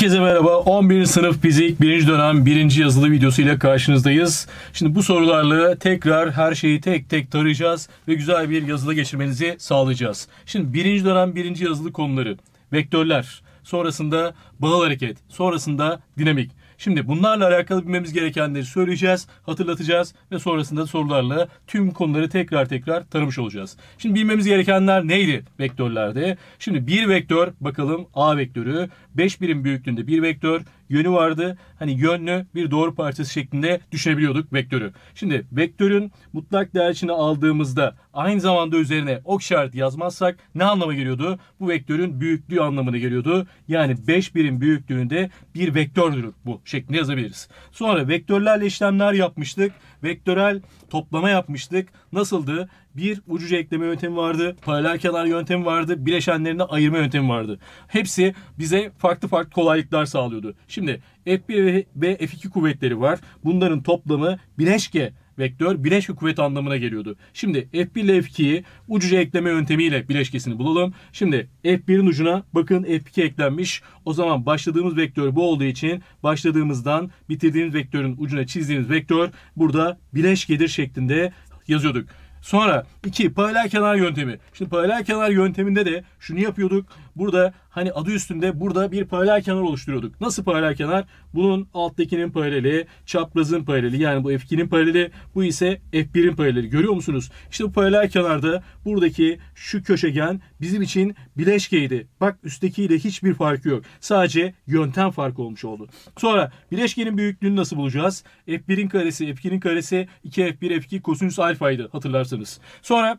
Herkese merhaba. 11. sınıf fizik 1. dönem 1. yazılı videosu ile karşınızdayız. Şimdi bu sorularla tekrar her şeyi tek tek tarayacağız ve güzel bir yazılı geçirmenizi sağlayacağız. Şimdi 1. dönem 1. yazılı konuları, vektörler, sonrasında bağıl hareket, sonrasında dinamik. Şimdi bunlarla alakalı bilmemiz gerekenleri söyleyeceğiz, hatırlatacağız ve sonrasında sorularla tüm konuları tekrar tekrar tanımış olacağız. Şimdi bilmemiz gerekenler neydi vektörlerde? Şimdi bir vektör bakalım A vektörü 5 birim büyüklüğünde bir vektör yönü vardı. Hani yönlü bir doğru parçası şeklinde düşünebiliyorduk vektörü. Şimdi vektörün mutlak değer içine aldığımızda aynı zamanda üzerine ok şartı yazmazsak ne anlama geliyordu? Bu vektörün büyüklüğü anlamına geliyordu. Yani 5 birim büyüklüğünde bir vektördür bu şeklinde yazabiliriz. Sonra vektörlerle işlemler yapmıştık. Vektörel toplama yapmıştık. Nasıldı? Bir ucuca ekleme yöntemi vardı, paralel kenar yöntemi vardı, bileşenlerine ayırma yöntemi vardı. Hepsi bize farklı farklı kolaylıklar sağlıyordu. Şimdi F1 ve F2 kuvvetleri var. Bunların toplamı bileşke vektör bileşke kuvvet anlamına geliyordu. Şimdi F1 ile F2'yi ucuca ekleme yöntemiyle bileşkesini bulalım. Şimdi F1'in ucuna bakın F2 eklenmiş. O zaman başladığımız vektör bu olduğu için başladığımızdan bitirdiğimiz vektörün ucuna çizdiğimiz vektör burada bileşkedir şeklinde yazıyorduk. Sonra iki paralel kenar yöntemi. Şimdi paralel kenar yönteminde de şunu yapıyorduk. Burada hani adı üstünde burada bir paralel kenar oluşturuyorduk. Nasıl paralel kenar? Bunun alttakinin paraleli, çaprazın paraleli yani bu F2'nin paraleli, bu ise F1'in paraleli. Görüyor musunuz? İşte bu paralel kenarda buradaki şu köşegen bizim için bileşkeydi. Bak üsttekiyle hiçbir farkı yok. Sadece yöntem farkı olmuş oldu. Sonra bileşkenin büyüklüğünü nasıl bulacağız? F1'in karesi, F2'nin karesi 2F1, F2 kosinüs alfaydı hatırlarsanız. Sonra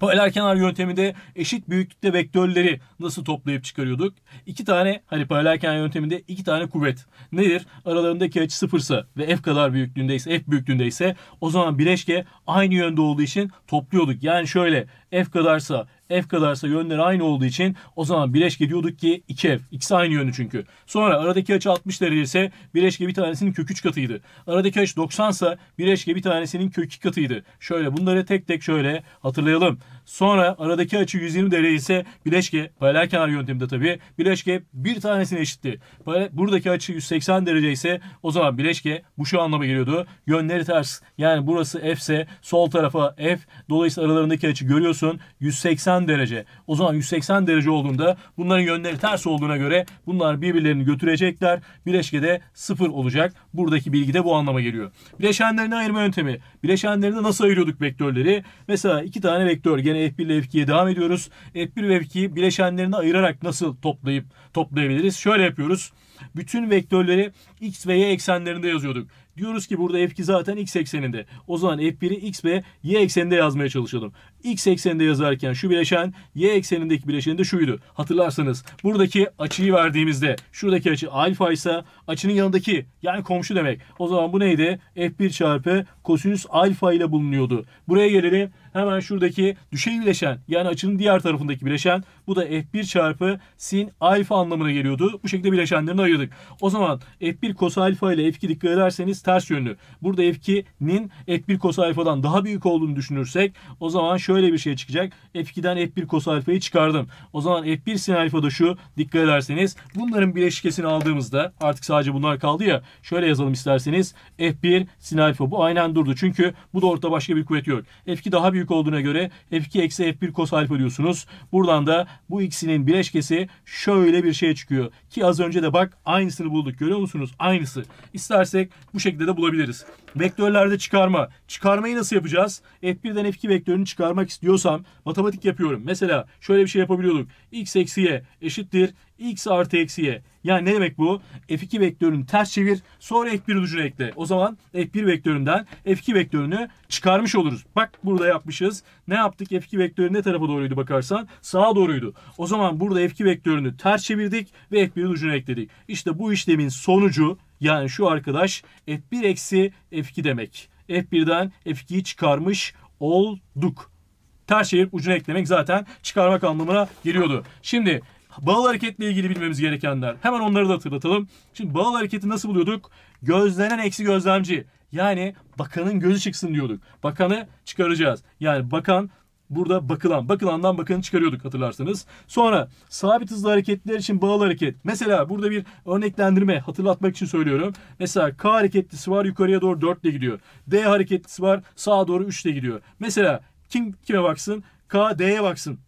Paralel kenar de eşit büyüklükte vektörleri nasıl toplayıp çıkarıyorduk? İki tane hani paralel kenar yönteminde iki tane kuvvet. Nedir? Aralarındaki açı sıfırsa ve f kadar büyüklüğündeyse f büyüklüğündeyse o zaman bileşke aynı yönde olduğu için topluyorduk. Yani şöyle f kadarsa F kadarsa yönleri aynı olduğu için o zaman bileşke diyorduk ki 2F. İkisi aynı yönü çünkü. Sonra aradaki açı 60 derece ise bileşke bir tanesinin kök 3 katıydı. Aradaki açı 90 ise bileşke bir tanesinin kök 2 katıydı. Şöyle bunları tek tek şöyle hatırlayalım. Sonra aradaki açı 120 derece ise bileşke paralel kenar yönteminde tabii bileşke bir tanesini eşitti. Buradaki açı 180 derece ise o zaman bileşke bu şu anlama geliyordu. Yönleri ters. Yani burası F ise sol tarafa F. Dolayısıyla aralarındaki açı görüyorsun 180 derece. O zaman 180 derece olduğunda bunların yönleri ters olduğuna göre bunlar birbirlerini götürecekler. Bileşke de sıfır olacak. Buradaki bilgi de bu anlama geliyor. Bileşenlerini ayırma yöntemi. Bileşenlerini nasıl ayırıyorduk vektörleri? Mesela iki tane vektör gene yani F1 ile F2'ye devam ediyoruz. F1 ve F2'yi bileşenlerini ayırarak nasıl toplayıp toplayabiliriz? Şöyle yapıyoruz. Bütün vektörleri x ve y eksenlerinde yazıyorduk. Diyoruz ki burada F2 zaten x ekseninde. O zaman F1'i x ve y ekseninde yazmaya çalışalım x ekseninde yazarken şu bileşen y eksenindeki bileşeni de şuydu. Hatırlarsanız buradaki açıyı verdiğimizde şuradaki açı alfa ise açının yanındaki yani komşu demek. O zaman bu neydi? f1 çarpı kosinüs alfa ile bulunuyordu. Buraya gelelim. Hemen şuradaki düşey bileşen yani açının diğer tarafındaki bileşen bu da f1 çarpı sin alfa anlamına geliyordu. Bu şekilde bileşenlerini ayırdık. O zaman f1 kos alfa ile f2 dikkat ederseniz ters yönlü. Burada f2'nin f1 kos alfadan daha büyük olduğunu düşünürsek o zaman şu şöyle bir şey çıkacak. F2'den F1 cos alfayı çıkardım. O zaman F1 sin alfa da şu. Dikkat ederseniz bunların bileşkesini aldığımızda artık sadece bunlar kaldı ya. Şöyle yazalım isterseniz. F1 sin alfa bu aynen durdu. Çünkü bu da orta başka bir kuvvet yok. F2 daha büyük olduğuna göre F2 eksi F1 cos alfa diyorsunuz. Buradan da bu ikisinin bileşkesi şöyle bir şey çıkıyor. Ki az önce de bak aynısını bulduk. Görüyor musunuz? Aynısı. İstersek bu şekilde de bulabiliriz. Vektörlerde çıkarma. Çıkarmayı nasıl yapacağız? F1'den F2 vektörünü çıkarmak istiyorsam matematik yapıyorum. Mesela şöyle bir şey yapabiliyorduk. X eksi y eşittir. X artı eksi y. Yani ne demek bu? F2 vektörünü ters çevir. Sonra F1 ucunu ekle. O zaman F1 vektöründen F2 vektörünü çıkarmış oluruz. Bak burada yapmışız. Ne yaptık? F2 vektörü ne tarafa doğruydu bakarsan? Sağa doğruydu. O zaman burada F2 vektörünü ters çevirdik ve F1 ucunu ekledik. İşte bu işlemin sonucu yani şu arkadaş F1 eksi F2 demek. F1'den F2'yi çıkarmış olduk. Ters çevirip ucuna eklemek zaten çıkarmak anlamına geliyordu. Şimdi bağıl hareketle ilgili bilmemiz gerekenler. Hemen onları da hatırlatalım. Şimdi bağıl hareketi nasıl buluyorduk? Gözlenen eksi gözlemci. Yani bakanın gözü çıksın diyorduk. Bakanı çıkaracağız. Yani bakan Burada bakılan. Bakılandan bakanı çıkarıyorduk hatırlarsanız. Sonra sabit hızlı hareketler için bağlı hareket. Mesela burada bir örneklendirme hatırlatmak için söylüyorum. Mesela K hareketlisi var yukarıya doğru 4 ile gidiyor. D hareketlisi var sağa doğru 3 ile gidiyor. Mesela kim kime baksın? K D'ye baksın.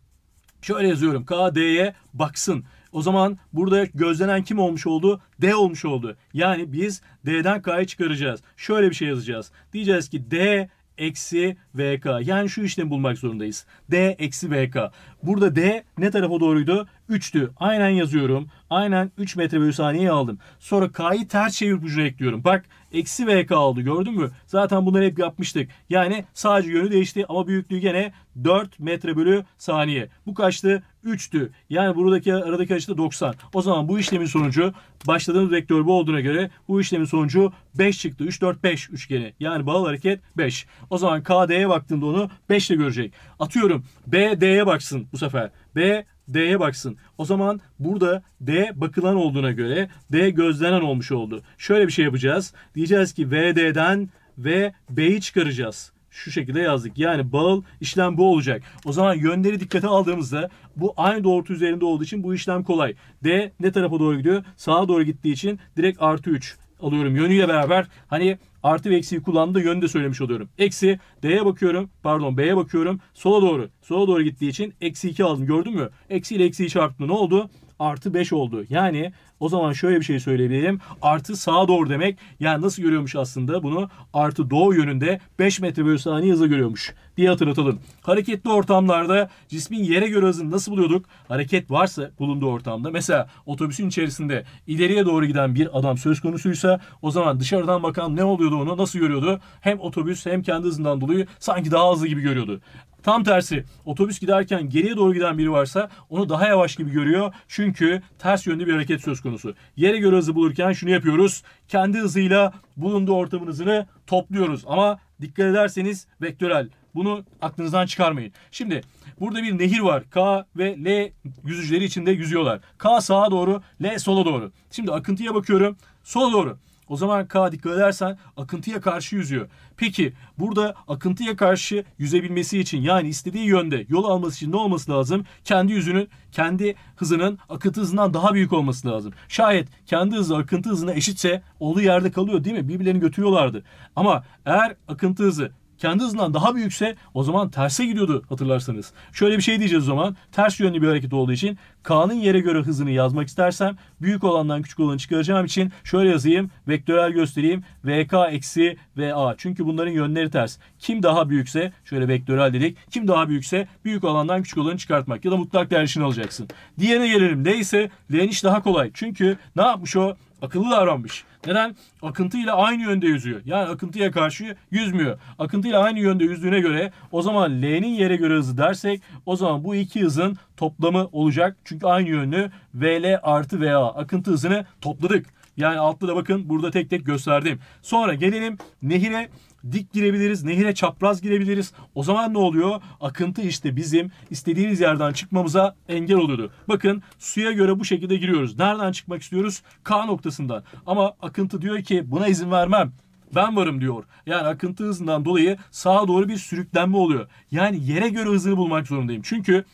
Şöyle yazıyorum. K D'ye baksın. O zaman burada gözlenen kim olmuş oldu? D olmuş oldu. Yani biz D'den K'yı çıkaracağız. Şöyle bir şey yazacağız. Diyeceğiz ki D eksi VK. Yani şu işlemi bulmak zorundayız. D eksi VK. Burada D ne tarafa doğruydu? 3'tü. Aynen yazıyorum. Aynen 3 metre bölü saniye aldım. Sonra K'yı ters çevirip ucuna ekliyorum. Bak Eksi VK oldu gördün mü? Zaten bunları hep yapmıştık. Yani sadece yönü değişti ama büyüklüğü gene 4 metre bölü saniye. Bu kaçtı? 3'tü. Yani buradaki aradaki açı da 90. O zaman bu işlemin sonucu başladığımız vektör bu olduğuna göre bu işlemin sonucu 5 çıktı. 3, 4, 5 üçgeni. Yani bağlı hareket 5. O zaman KD'ye baktığında onu 5 ile görecek. Atıyorum BD'ye baksın bu sefer. B D'ye baksın. O zaman burada D bakılan olduğuna göre D gözlenen olmuş oldu. Şöyle bir şey yapacağız. Diyeceğiz ki VD'den ve B'yi çıkaracağız. Şu şekilde yazdık. Yani bağıl işlem bu olacak. O zaman yönleri dikkate aldığımızda bu aynı doğrultu üzerinde olduğu için bu işlem kolay. D ne tarafa doğru gidiyor? Sağa doğru gittiği için direkt artı 3 alıyorum yönüyle beraber. Hani artı ve eksiyi kullandığı yönde söylemiş oluyorum. Eksi D'ye bakıyorum pardon B'ye bakıyorum sola doğru sola doğru gittiği için eksi 2 aldım gördün mü? Eksi ile eksiyi çarptım ne oldu? artı 5 oldu. Yani o zaman şöyle bir şey söyleyebilirim. Artı sağa doğru demek. Yani nasıl görüyormuş aslında bunu? Artı doğu yönünde 5 metre bölü saniye hızla görüyormuş diye hatırlatalım. Hareketli ortamlarda cismin yere göre hızını nasıl buluyorduk? Hareket varsa bulunduğu ortamda. Mesela otobüsün içerisinde ileriye doğru giden bir adam söz konusuysa o zaman dışarıdan bakan ne oluyordu onu nasıl görüyordu? Hem otobüs hem kendi hızından dolayı sanki daha hızlı gibi görüyordu. Tam tersi otobüs giderken geriye doğru giden biri varsa onu daha yavaş gibi görüyor. Çünkü ters yönlü bir hareket söz konusu. Yere göre hızı bulurken şunu yapıyoruz. Kendi hızıyla bulunduğu ortamın hızını topluyoruz. Ama dikkat ederseniz vektörel. Bunu aklınızdan çıkarmayın. Şimdi burada bir nehir var. K ve L yüzücüleri içinde yüzüyorlar. K sağa doğru, L sola doğru. Şimdi akıntıya bakıyorum. Sola doğru. O zaman K dikkat edersen akıntıya karşı yüzüyor. Peki burada akıntıya karşı yüzebilmesi için yani istediği yönde yol alması için ne olması lazım? Kendi yüzünün kendi hızının akıntı hızından daha büyük olması lazım. Şayet kendi hızı akıntı hızına eşitse olduğu yerde kalıyor değil mi? Birbirlerini götürüyorlardı. Ama eğer akıntı hızı kendi hızından daha büyükse o zaman terse gidiyordu hatırlarsanız. Şöyle bir şey diyeceğiz o zaman. Ters yönlü bir hareket olduğu için K'nın yere göre hızını yazmak istersem büyük olandan küçük olanı çıkaracağım için şöyle yazayım. Vektörel göstereyim. VK eksi VA. Çünkü bunların yönleri ters. Kim daha büyükse şöyle vektörel dedik. Kim daha büyükse büyük olandan küçük olanı çıkartmak ya da mutlak değerişini alacaksın. Diğerine gelelim. Neyse L'nin iş daha kolay. Çünkü ne yapmış o? Akıllı davranmış. Neden? akıntı ile aynı yönde yüzüyor. Yani akıntıya karşı yüzmüyor. ile aynı yönde yüzdüğüne göre o zaman L'nin yere göre hızı dersek o zaman bu iki hızın toplamı olacak. Çünkü aynı yönlü VL artı VA akıntı hızını topladık. Yani altta da bakın burada tek tek gösterdim. Sonra gelelim nehire dik girebiliriz. Nehire çapraz girebiliriz. O zaman ne oluyor? Akıntı işte bizim istediğimiz yerden çıkmamıza engel oluyordu. Bakın suya göre bu şekilde giriyoruz. Nereden çıkmak istiyoruz? K noktasından. Ama akıntı diyor ki buna izin vermem ben varım diyor. Yani akıntı hızından dolayı sağa doğru bir sürüklenme oluyor. Yani yere göre hızını bulmak zorundayım. Çünkü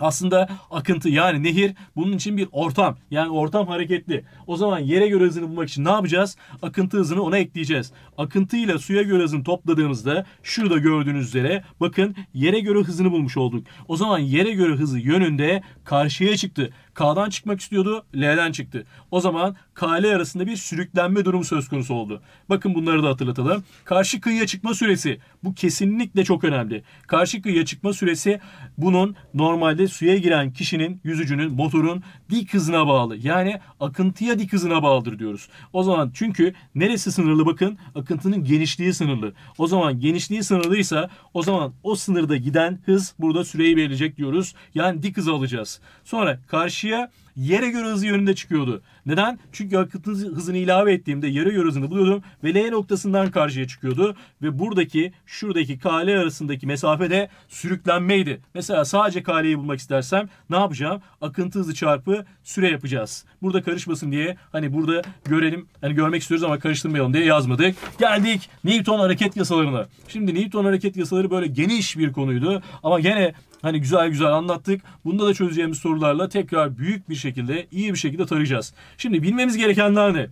aslında akıntı yani nehir bunun için bir ortam. Yani ortam hareketli. O zaman yere göre hızını bulmak için ne yapacağız? Akıntı hızını ona ekleyeceğiz. Akıntıyla suya göre hızını topladığımızda şurada gördüğünüz üzere bakın yere göre hızını bulmuş olduk. O zaman yere göre hızı yönünde karşıya çıktı. K'dan çıkmak istiyordu. L'den çıktı. O zaman K ile arasında bir sürüklenme durumu söz konusu oldu. Bakın bunları da hatırlatalım. Karşı kıyıya çıkma süresi. Bu kesinlikle çok önemli. Karşı kıyıya çıkma süresi bunun normalde suya giren kişinin, yüzücünün, motorun dik hızına bağlı. Yani akıntıya dik hızına bağlıdır diyoruz. O zaman çünkü neresi sınırlı bakın? Akıntının genişliği sınırlı. O zaman genişliği sınırlıysa o zaman o sınırda giden hız burada süreyi belirleyecek diyoruz. Yani dik hızı alacağız. Sonra karşı karşıya yere göre hızı yönünde çıkıyordu. Neden? Çünkü akıt hızını ilave ettiğimde yere göre hızını buluyordum ve L noktasından karşıya çıkıyordu. Ve buradaki şuradaki KL arasındaki mesafe de sürüklenmeydi. Mesela sadece KL'yi bulmak istersem ne yapacağım? Akıntı hızı çarpı süre yapacağız. Burada karışmasın diye hani burada görelim. Hani görmek istiyoruz ama karıştırmayalım diye yazmadık. Geldik Newton hareket yasalarına. Şimdi Newton hareket yasaları böyle geniş bir konuydu. Ama gene hani güzel güzel anlattık. Bunda da çözeceğimiz sorularla tekrar büyük bir şekilde iyi bir şekilde tarayacağız. Şimdi bilmemiz gerekenler ne?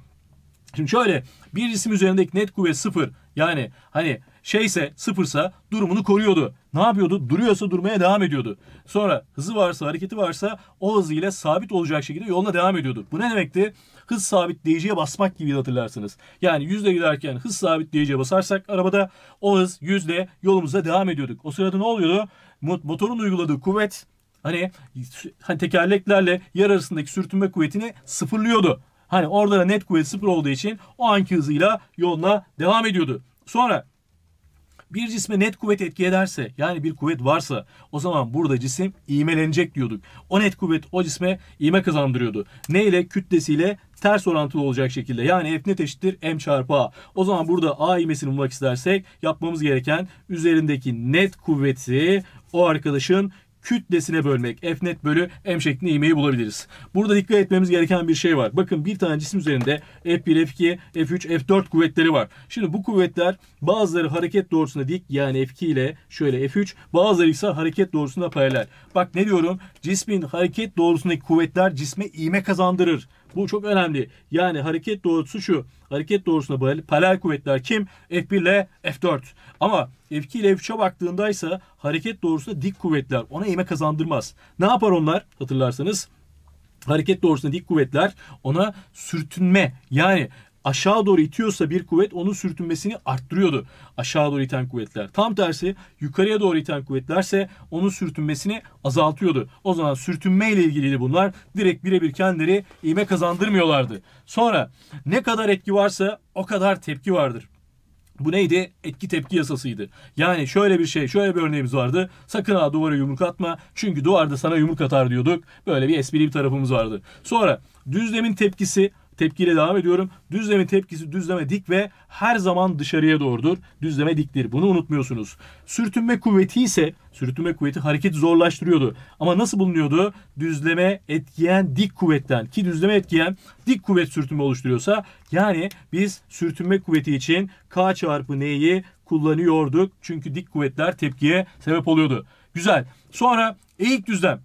Şimdi şöyle bir cisim üzerindeki net kuvvet sıfır yani hani şeyse sıfırsa durumunu koruyordu. Ne yapıyordu? Duruyorsa durmaya devam ediyordu. Sonra hızı varsa hareketi varsa o hızıyla sabit olacak şekilde yoluna devam ediyordu. Bu ne demekti? Hız sabitleyiciye basmak gibi hatırlarsınız. Yani yüzde giderken hız sabitleyiciye basarsak arabada o hız yüzle yolumuza devam ediyorduk. O sırada ne oluyordu? motorun uyguladığı kuvvet hani, hani tekerleklerle yer arasındaki sürtünme kuvvetini sıfırlıyordu. Hani orada da net kuvvet sıfır olduğu için o anki hızıyla yoluna devam ediyordu. Sonra bir cisme net kuvvet etki ederse yani bir kuvvet varsa o zaman burada cisim iğmelenecek diyorduk. O net kuvvet o cisme iğme kazandırıyordu. Ne ile? Kütlesiyle ters orantılı olacak şekilde. Yani F net eşittir M çarpı A. O zaman burada A iğmesini bulmak istersek yapmamız gereken üzerindeki net kuvveti o arkadaşın kütlesine bölmek. F net bölü M şeklinde ivmeyi bulabiliriz. Burada dikkat etmemiz gereken bir şey var. Bakın bir tane cisim üzerinde F1, F2, F3, F4 kuvvetleri var. Şimdi bu kuvvetler bazıları hareket doğrusunda dik yani F2 ile şöyle F3 bazıları ise hareket doğrusunda paralel. Bak ne diyorum? Cismin hareket doğrusundaki kuvvetler cisme ivme kazandırır. Bu çok önemli. Yani hareket doğrusu şu. Hareket doğrusunda paralel kuvvetler kim? F1 ile F4. Ama F2 ile F3'e baktığında ise hareket doğrusunda dik kuvvetler. Ona eğme kazandırmaz. Ne yapar onlar hatırlarsanız? hareket doğrusunda dik kuvvetler ona sürtünme yani aşağı doğru itiyorsa bir kuvvet onun sürtünmesini arttırıyordu. Aşağı doğru iten kuvvetler. Tam tersi yukarıya doğru iten kuvvetlerse onun sürtünmesini azaltıyordu. O zaman sürtünme ile ilgiliydi bunlar. Direkt birebir kendileri iğme kazandırmıyorlardı. Sonra ne kadar etki varsa o kadar tepki vardır. Bu neydi? Etki tepki yasasıydı. Yani şöyle bir şey, şöyle bir örneğimiz vardı. Sakın ha duvara yumruk atma. Çünkü duvarda sana yumruk atar diyorduk. Böyle bir esprili bir tarafımız vardı. Sonra düzlemin tepkisi tepkiyle devam ediyorum. Düzleme tepkisi düzleme dik ve her zaman dışarıya doğrudur. Düzleme diktir. Bunu unutmuyorsunuz. Sürtünme kuvveti ise sürtünme kuvveti hareket zorlaştırıyordu. Ama nasıl bulunuyordu? Düzleme etkiyen dik kuvvetten ki düzleme etkiyen dik kuvvet sürtünme oluşturuyorsa yani biz sürtünme kuvveti için K çarpı N'yi kullanıyorduk. Çünkü dik kuvvetler tepkiye sebep oluyordu. Güzel. Sonra eğik düzlem.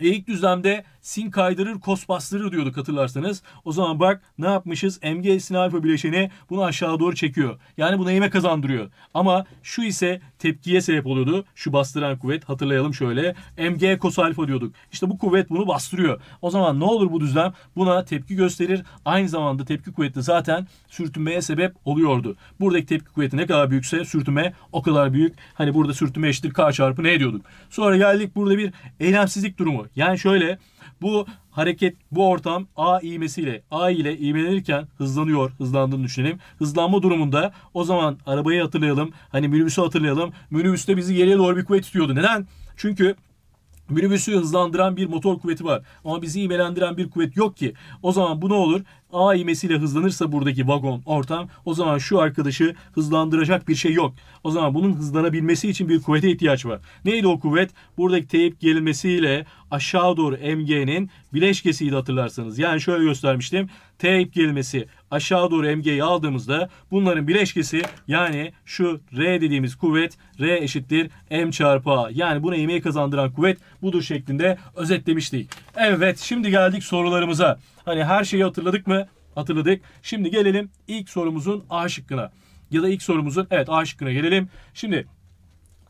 Eğik düzlemde sin kaydırır kos bastırır diyorduk hatırlarsanız. O zaman bak ne yapmışız? MG sin alfa bileşeni bunu aşağı doğru çekiyor. Yani buna ivme kazandırıyor. Ama şu ise tepkiye sebep oluyordu. Şu bastıran kuvvet hatırlayalım şöyle. MG kos alfa diyorduk. İşte bu kuvvet bunu bastırıyor. O zaman ne olur bu düzlem? Buna tepki gösterir. Aynı zamanda tepki kuvveti zaten sürtünmeye sebep oluyordu. Buradaki tepki kuvveti ne kadar büyükse sürtünme o kadar büyük. Hani burada sürtünme eşittir K çarpı ne diyorduk. Sonra geldik burada bir eylemsizlik durumu. Yani şöyle bu hareket bu ortam A iğmesiyle A ile iğmelenirken hızlanıyor. Hızlandığını düşünelim. Hızlanma durumunda o zaman arabayı hatırlayalım. Hani minibüsü hatırlayalım. Minibüste bizi geriye doğru bir kuvvet tutuyordu. Neden? Çünkü minibüsü hızlandıran bir motor kuvveti var. Ama bizi imelendiren bir kuvvet yok ki. O zaman bu ne olur? A imesiyle hızlanırsa buradaki vagon ortam o zaman şu arkadaşı hızlandıracak bir şey yok. O zaman bunun hızlanabilmesi için bir kuvvete ihtiyaç var. Neydi o kuvvet? Buradaki teyip gelmesiyle aşağı doğru MG'nin bileşkesiydi hatırlarsanız. Yani şöyle göstermiştim. T gelmesi aşağı doğru MG'yi aldığımızda bunların bileşkesi yani şu R dediğimiz kuvvet R eşittir M çarpı A. Yani buna emeği kazandıran kuvvet budur şeklinde özetlemiştik. Evet şimdi geldik sorularımıza. Hani her şeyi hatırladık mı? Hatırladık. Şimdi gelelim ilk sorumuzun A şıkkına. Ya da ilk sorumuzun evet A şıkkına gelelim. Şimdi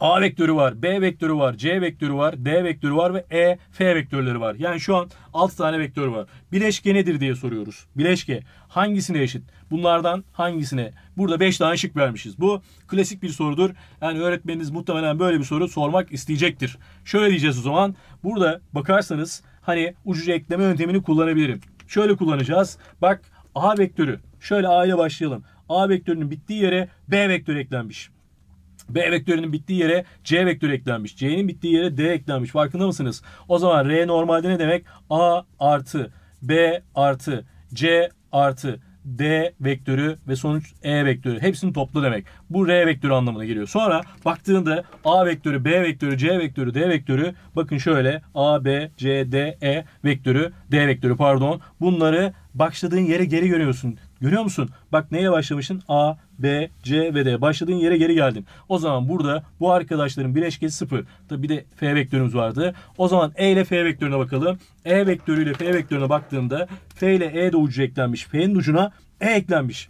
A vektörü var, B vektörü var, C vektörü var, D vektörü var ve E, F vektörleri var. Yani şu an 6 tane vektör var. Bileşke nedir diye soruyoruz. Bileşke hangisine eşit? Bunlardan hangisine? Burada 5 tane şık vermişiz. Bu klasik bir sorudur. Yani öğretmeniniz muhtemelen böyle bir soru sormak isteyecektir. Şöyle diyeceğiz o zaman. Burada bakarsanız hani ucucu ekleme yöntemini kullanabilirim. Şöyle kullanacağız. Bak A vektörü. Şöyle A ile başlayalım. A vektörünün bittiği yere B vektörü eklenmiş. B vektörünün bittiği yere C vektörü eklenmiş. C'nin bittiği yere D eklenmiş. Farkında mısınız? O zaman R normalde ne demek? A artı B artı C artı D vektörü ve sonuç E vektörü. Hepsini toplu demek. Bu R vektörü anlamına geliyor. Sonra baktığında A vektörü, B vektörü, C vektörü, D vektörü. Bakın şöyle A, B, C, D, E vektörü, D vektörü pardon. Bunları başladığın yere geri görüyorsun. Görüyor musun? Bak neye başlamışsın? A, B, C ve D. Başladığın yere geri geldin. O zaman burada bu arkadaşların bileşkesi 0. Tabi bir de F vektörümüz vardı. O zaman E ile F vektörüne bakalım. E vektörüyle F vektörüne baktığımda F ile E de ucu eklenmiş. F'nin ucuna E eklenmiş.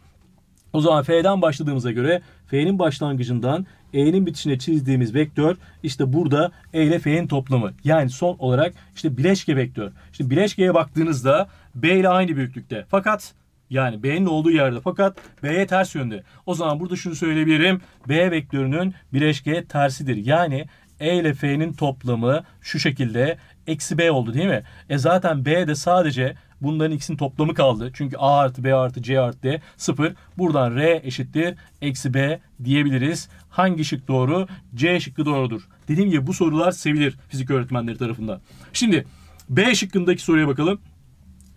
O zaman F'den başladığımıza göre F'nin başlangıcından E'nin bitişine çizdiğimiz vektör işte burada E ile F'nin toplamı. Yani son olarak işte bileşke vektör. Şimdi bileşkeye baktığınızda B ile aynı büyüklükte. Fakat yani B'nin olduğu yerde fakat B'ye ters yönde. O zaman burada şunu söyleyebilirim. B vektörünün bileşke tersidir. Yani E ile F'nin toplamı şu şekilde eksi B oldu değil mi? E zaten B de sadece bunların ikisinin toplamı kaldı. Çünkü A artı B artı C artı D sıfır. Buradan R eşittir eksi B diyebiliriz. Hangi şık doğru? C şıkkı doğrudur. Dediğim gibi bu sorular sevilir fizik öğretmenleri tarafından. Şimdi B şıkkındaki soruya bakalım.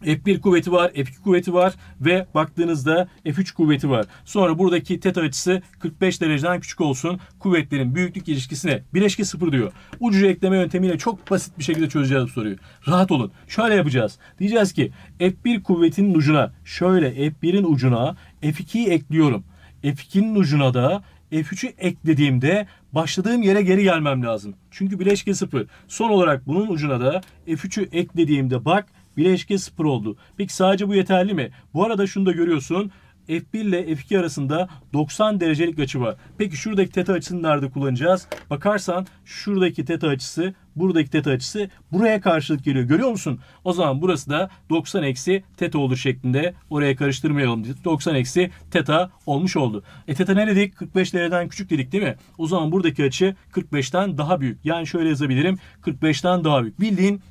F1 kuvveti var, F2 kuvveti var ve baktığınızda F3 kuvveti var. Sonra buradaki teta açısı 45 dereceden küçük olsun. Kuvvetlerin büyüklük ilişkisine bileşke sıfır diyor. Ucu ekleme yöntemiyle çok basit bir şekilde çözeceğiz bu soruyu. Rahat olun. Şöyle yapacağız. Diyeceğiz ki F1 kuvvetinin ucuna şöyle F1'in ucuna F2'yi ekliyorum. F2'nin ucuna da F3'ü eklediğimde başladığım yere geri gelmem lazım. Çünkü bileşke sıfır. Son olarak bunun ucuna da F3'ü eklediğimde bak 1'e eşitken 0 oldu. Peki sadece bu yeterli mi? Bu arada şunu da görüyorsun. F1 ile F2 arasında 90 derecelik açı var. Peki şuradaki teta açısını nerede kullanacağız? Bakarsan şuradaki teta açısı, buradaki teta açısı buraya karşılık geliyor. Görüyor musun? O zaman burası da 90 eksi teta olur şeklinde. Oraya karıştırmayalım. 90 eksi teta olmuş oldu. E teta ne dedik? 45 dereceden küçük dedik değil mi? O zaman buradaki açı 45'ten daha büyük. Yani şöyle yazabilirim. 45'ten daha büyük. Bildiğin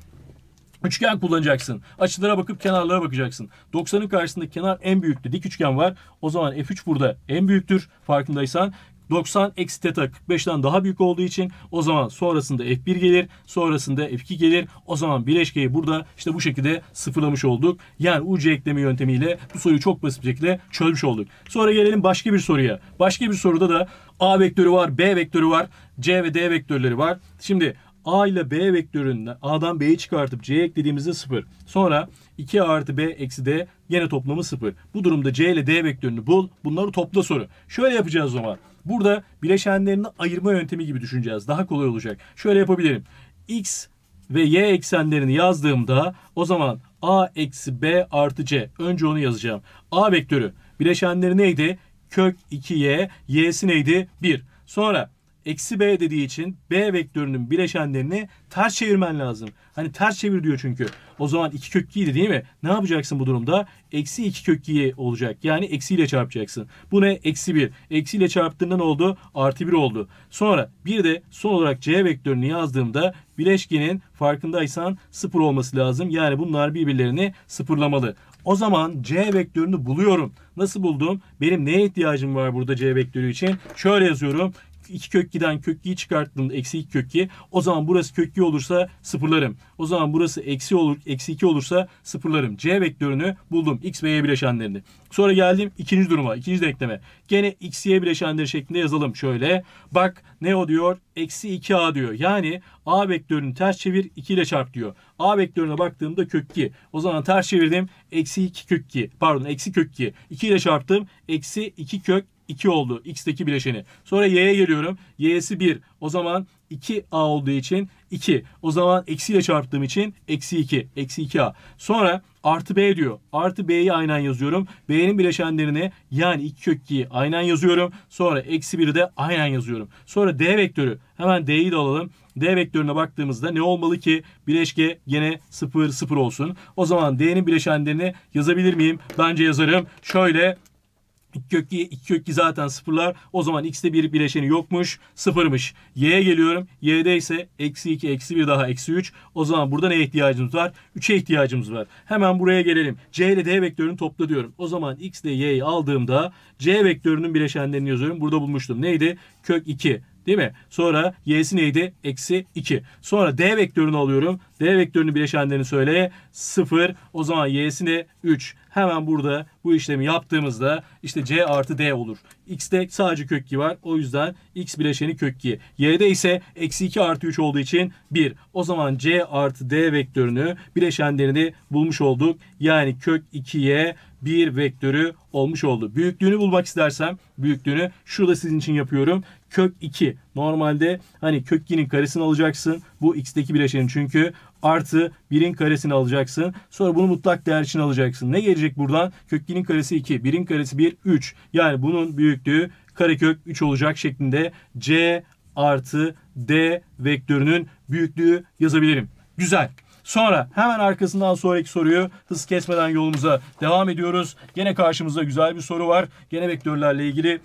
Üçgen kullanacaksın. Açılara bakıp kenarlara bakacaksın. 90'ın karşısında kenar en büyüktü. Dik üçgen var. O zaman F3 burada en büyüktür farkındaysan. 90 eksi teta 45'ten daha büyük olduğu için o zaman sonrasında F1 gelir. Sonrasında F2 gelir. O zaman bileşkeyi burada işte bu şekilde sıfırlamış olduk. Yani UC ekleme yöntemiyle bu soruyu çok basit bir şekilde çözmüş olduk. Sonra gelelim başka bir soruya. Başka bir soruda da A vektörü var, B vektörü var, C ve D vektörleri var. Şimdi A ile B vektöründen A'dan B'yi çıkartıp C'ye eklediğimizde 0. Sonra 2 artı B eksi D gene toplamı 0. Bu durumda C ile D vektörünü bul. Bunları topla soru. Şöyle yapacağız o zaman. Burada bileşenlerini ayırma yöntemi gibi düşüneceğiz. Daha kolay olacak. Şöyle yapabilirim. X ve y eksenlerini yazdığımda o zaman a eksi b artı c. Önce onu yazacağım. A vektörü bileşenleri neydi? Kök 2y. Y'si neydi? 1. Sonra eksi b dediği için b vektörünün bileşenlerini ters çevirmen lazım. Hani ters çevir diyor çünkü. O zaman 2 kök 2'ydi değil mi? Ne yapacaksın bu durumda? Eksi 2 kök 2 olacak. Yani eksiyle çarpacaksın. Bu ne? Eksi 1. Eksiyle çarptığında ne oldu? Artı 1 oldu. Sonra bir de son olarak c vektörünü yazdığımda bileşkenin farkındaysan 0 olması lazım. Yani bunlar birbirlerini sıfırlamalı. O zaman C vektörünü buluyorum. Nasıl buldum? Benim neye ihtiyacım var burada C vektörü için? Şöyle yazıyorum iki kök giden kökkeyi çıkarttığımda eksi iki kökkeyi o zaman burası kökki olursa sıfırlarım. O zaman burası eksi olur eksi 2 olursa sıfırlarım. C vektörünü buldum. X ve Y bileşenlerini. Sonra geldim ikinci duruma. ikinci denkleme. Gene X, Y bileşenleri şeklinde yazalım. Şöyle bak ne o diyor? Eksi 2A diyor. Yani A vektörünü ters çevir 2 ile çarp diyor. A vektörüne baktığımda kök 2. O zaman ters çevirdim. Eksi 2 kök 2. Pardon eksi kök 2. 2 ile çarptım. Eksi 2 kök 2 oldu. X'teki bileşeni. Sonra Y'ye geliyorum. Y'si 1. O zaman 2A olduğu için 2. O zaman eksiyle çarptığım için eksi 2. Eksi 2A. Sonra artı B diyor. Artı B'yi aynen yazıyorum. B'nin bileşenlerini yani 2 kök 2'yi aynen yazıyorum. Sonra eksi 1'i de aynen yazıyorum. Sonra D vektörü. Hemen D'yi de alalım. D vektörüne baktığımızda ne olmalı ki? Bileşke gene 0 0 olsun. O zaman D'nin bileşenlerini yazabilir miyim? Bence yazarım. Şöyle 2 kök 2, zaten sıfırlar. O zaman x'te bir bileşeni yokmuş. Sıfırmış. Y'ye geliyorum. Y'de ise eksi 2, eksi 1 daha eksi 3. O zaman burada neye ihtiyacımız var? 3'e ihtiyacımız var. Hemen buraya gelelim. C ile D vektörünü topla diyorum. O zaman x ile y'yi aldığımda C vektörünün bileşenlerini yazıyorum. Burada bulmuştum. Neydi? Kök 2 Değil mi? Sonra y'si neydi? Eksi 2. Sonra d vektörünü alıyorum. D vektörünü bileşenlerini söyle. 0. O zaman y'si ne? 3. Hemen burada bu işlemi yaptığımızda işte c artı d olur. x'te sadece kök 2 var. O yüzden x bileşeni kök 2. y'de ise eksi 2 artı 3 olduğu için 1. O zaman c artı d vektörünü bileşenlerini bulmuş olduk. Yani kök 2 bir vektörü olmuş oldu. Büyüklüğünü bulmak istersem büyüklüğünü şurada sizin için yapıyorum. Kök 2. Normalde hani kök 2'nin karesini alacaksın. Bu x'teki bileşenin çünkü artı 1'in karesini alacaksın. Sonra bunu mutlak değer için alacaksın. Ne gelecek buradan? Kök 2'nin karesi 2. 1'in karesi 1. 3. Yani bunun büyüklüğü karekök 3 olacak şeklinde C artı D vektörünün büyüklüğü yazabilirim. Güzel. Sonra hemen arkasından sonraki soruyu hız kesmeden yolumuza devam ediyoruz. Gene karşımıza güzel bir soru var. Gene vektörlerle ilgili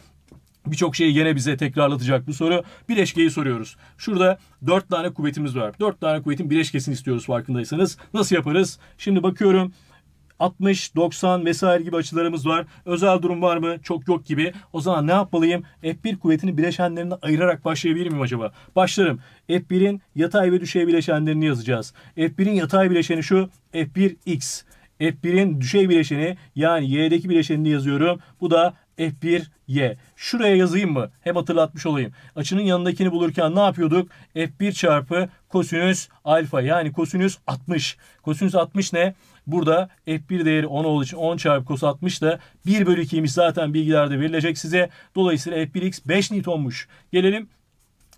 Birçok şeyi gene bize tekrarlatacak bu soru. Bileşkeyi soruyoruz. Şurada 4 tane kuvvetimiz var. 4 tane kuvvetin bileşkesini istiyoruz farkındaysanız. Nasıl yaparız? Şimdi bakıyorum. 60, 90 vesaire gibi açılarımız var. Özel durum var mı? Çok yok gibi. O zaman ne yapmalıyım? F1 kuvvetini bileşenlerine ayırarak başlayabilir miyim acaba? Başlarım. F1'in yatay ve düşey bileşenlerini yazacağız. F1'in yatay bileşeni şu. F1X. F1'in düşey bileşeni yani Y'deki bileşenini yazıyorum. Bu da F1Y. Şuraya yazayım mı? Hem hatırlatmış olayım. Açının yanındakini bulurken ne yapıyorduk? F1 çarpı kosinüs alfa yani kosinüs 60. Kosinüs 60 ne? Burada F1 değeri 10 olduğu için 10 çarpı cos 60 da 1 bölü 2'ymiş zaten bilgilerde verilecek size. Dolayısıyla F1x 5 Newton'muş. Gelelim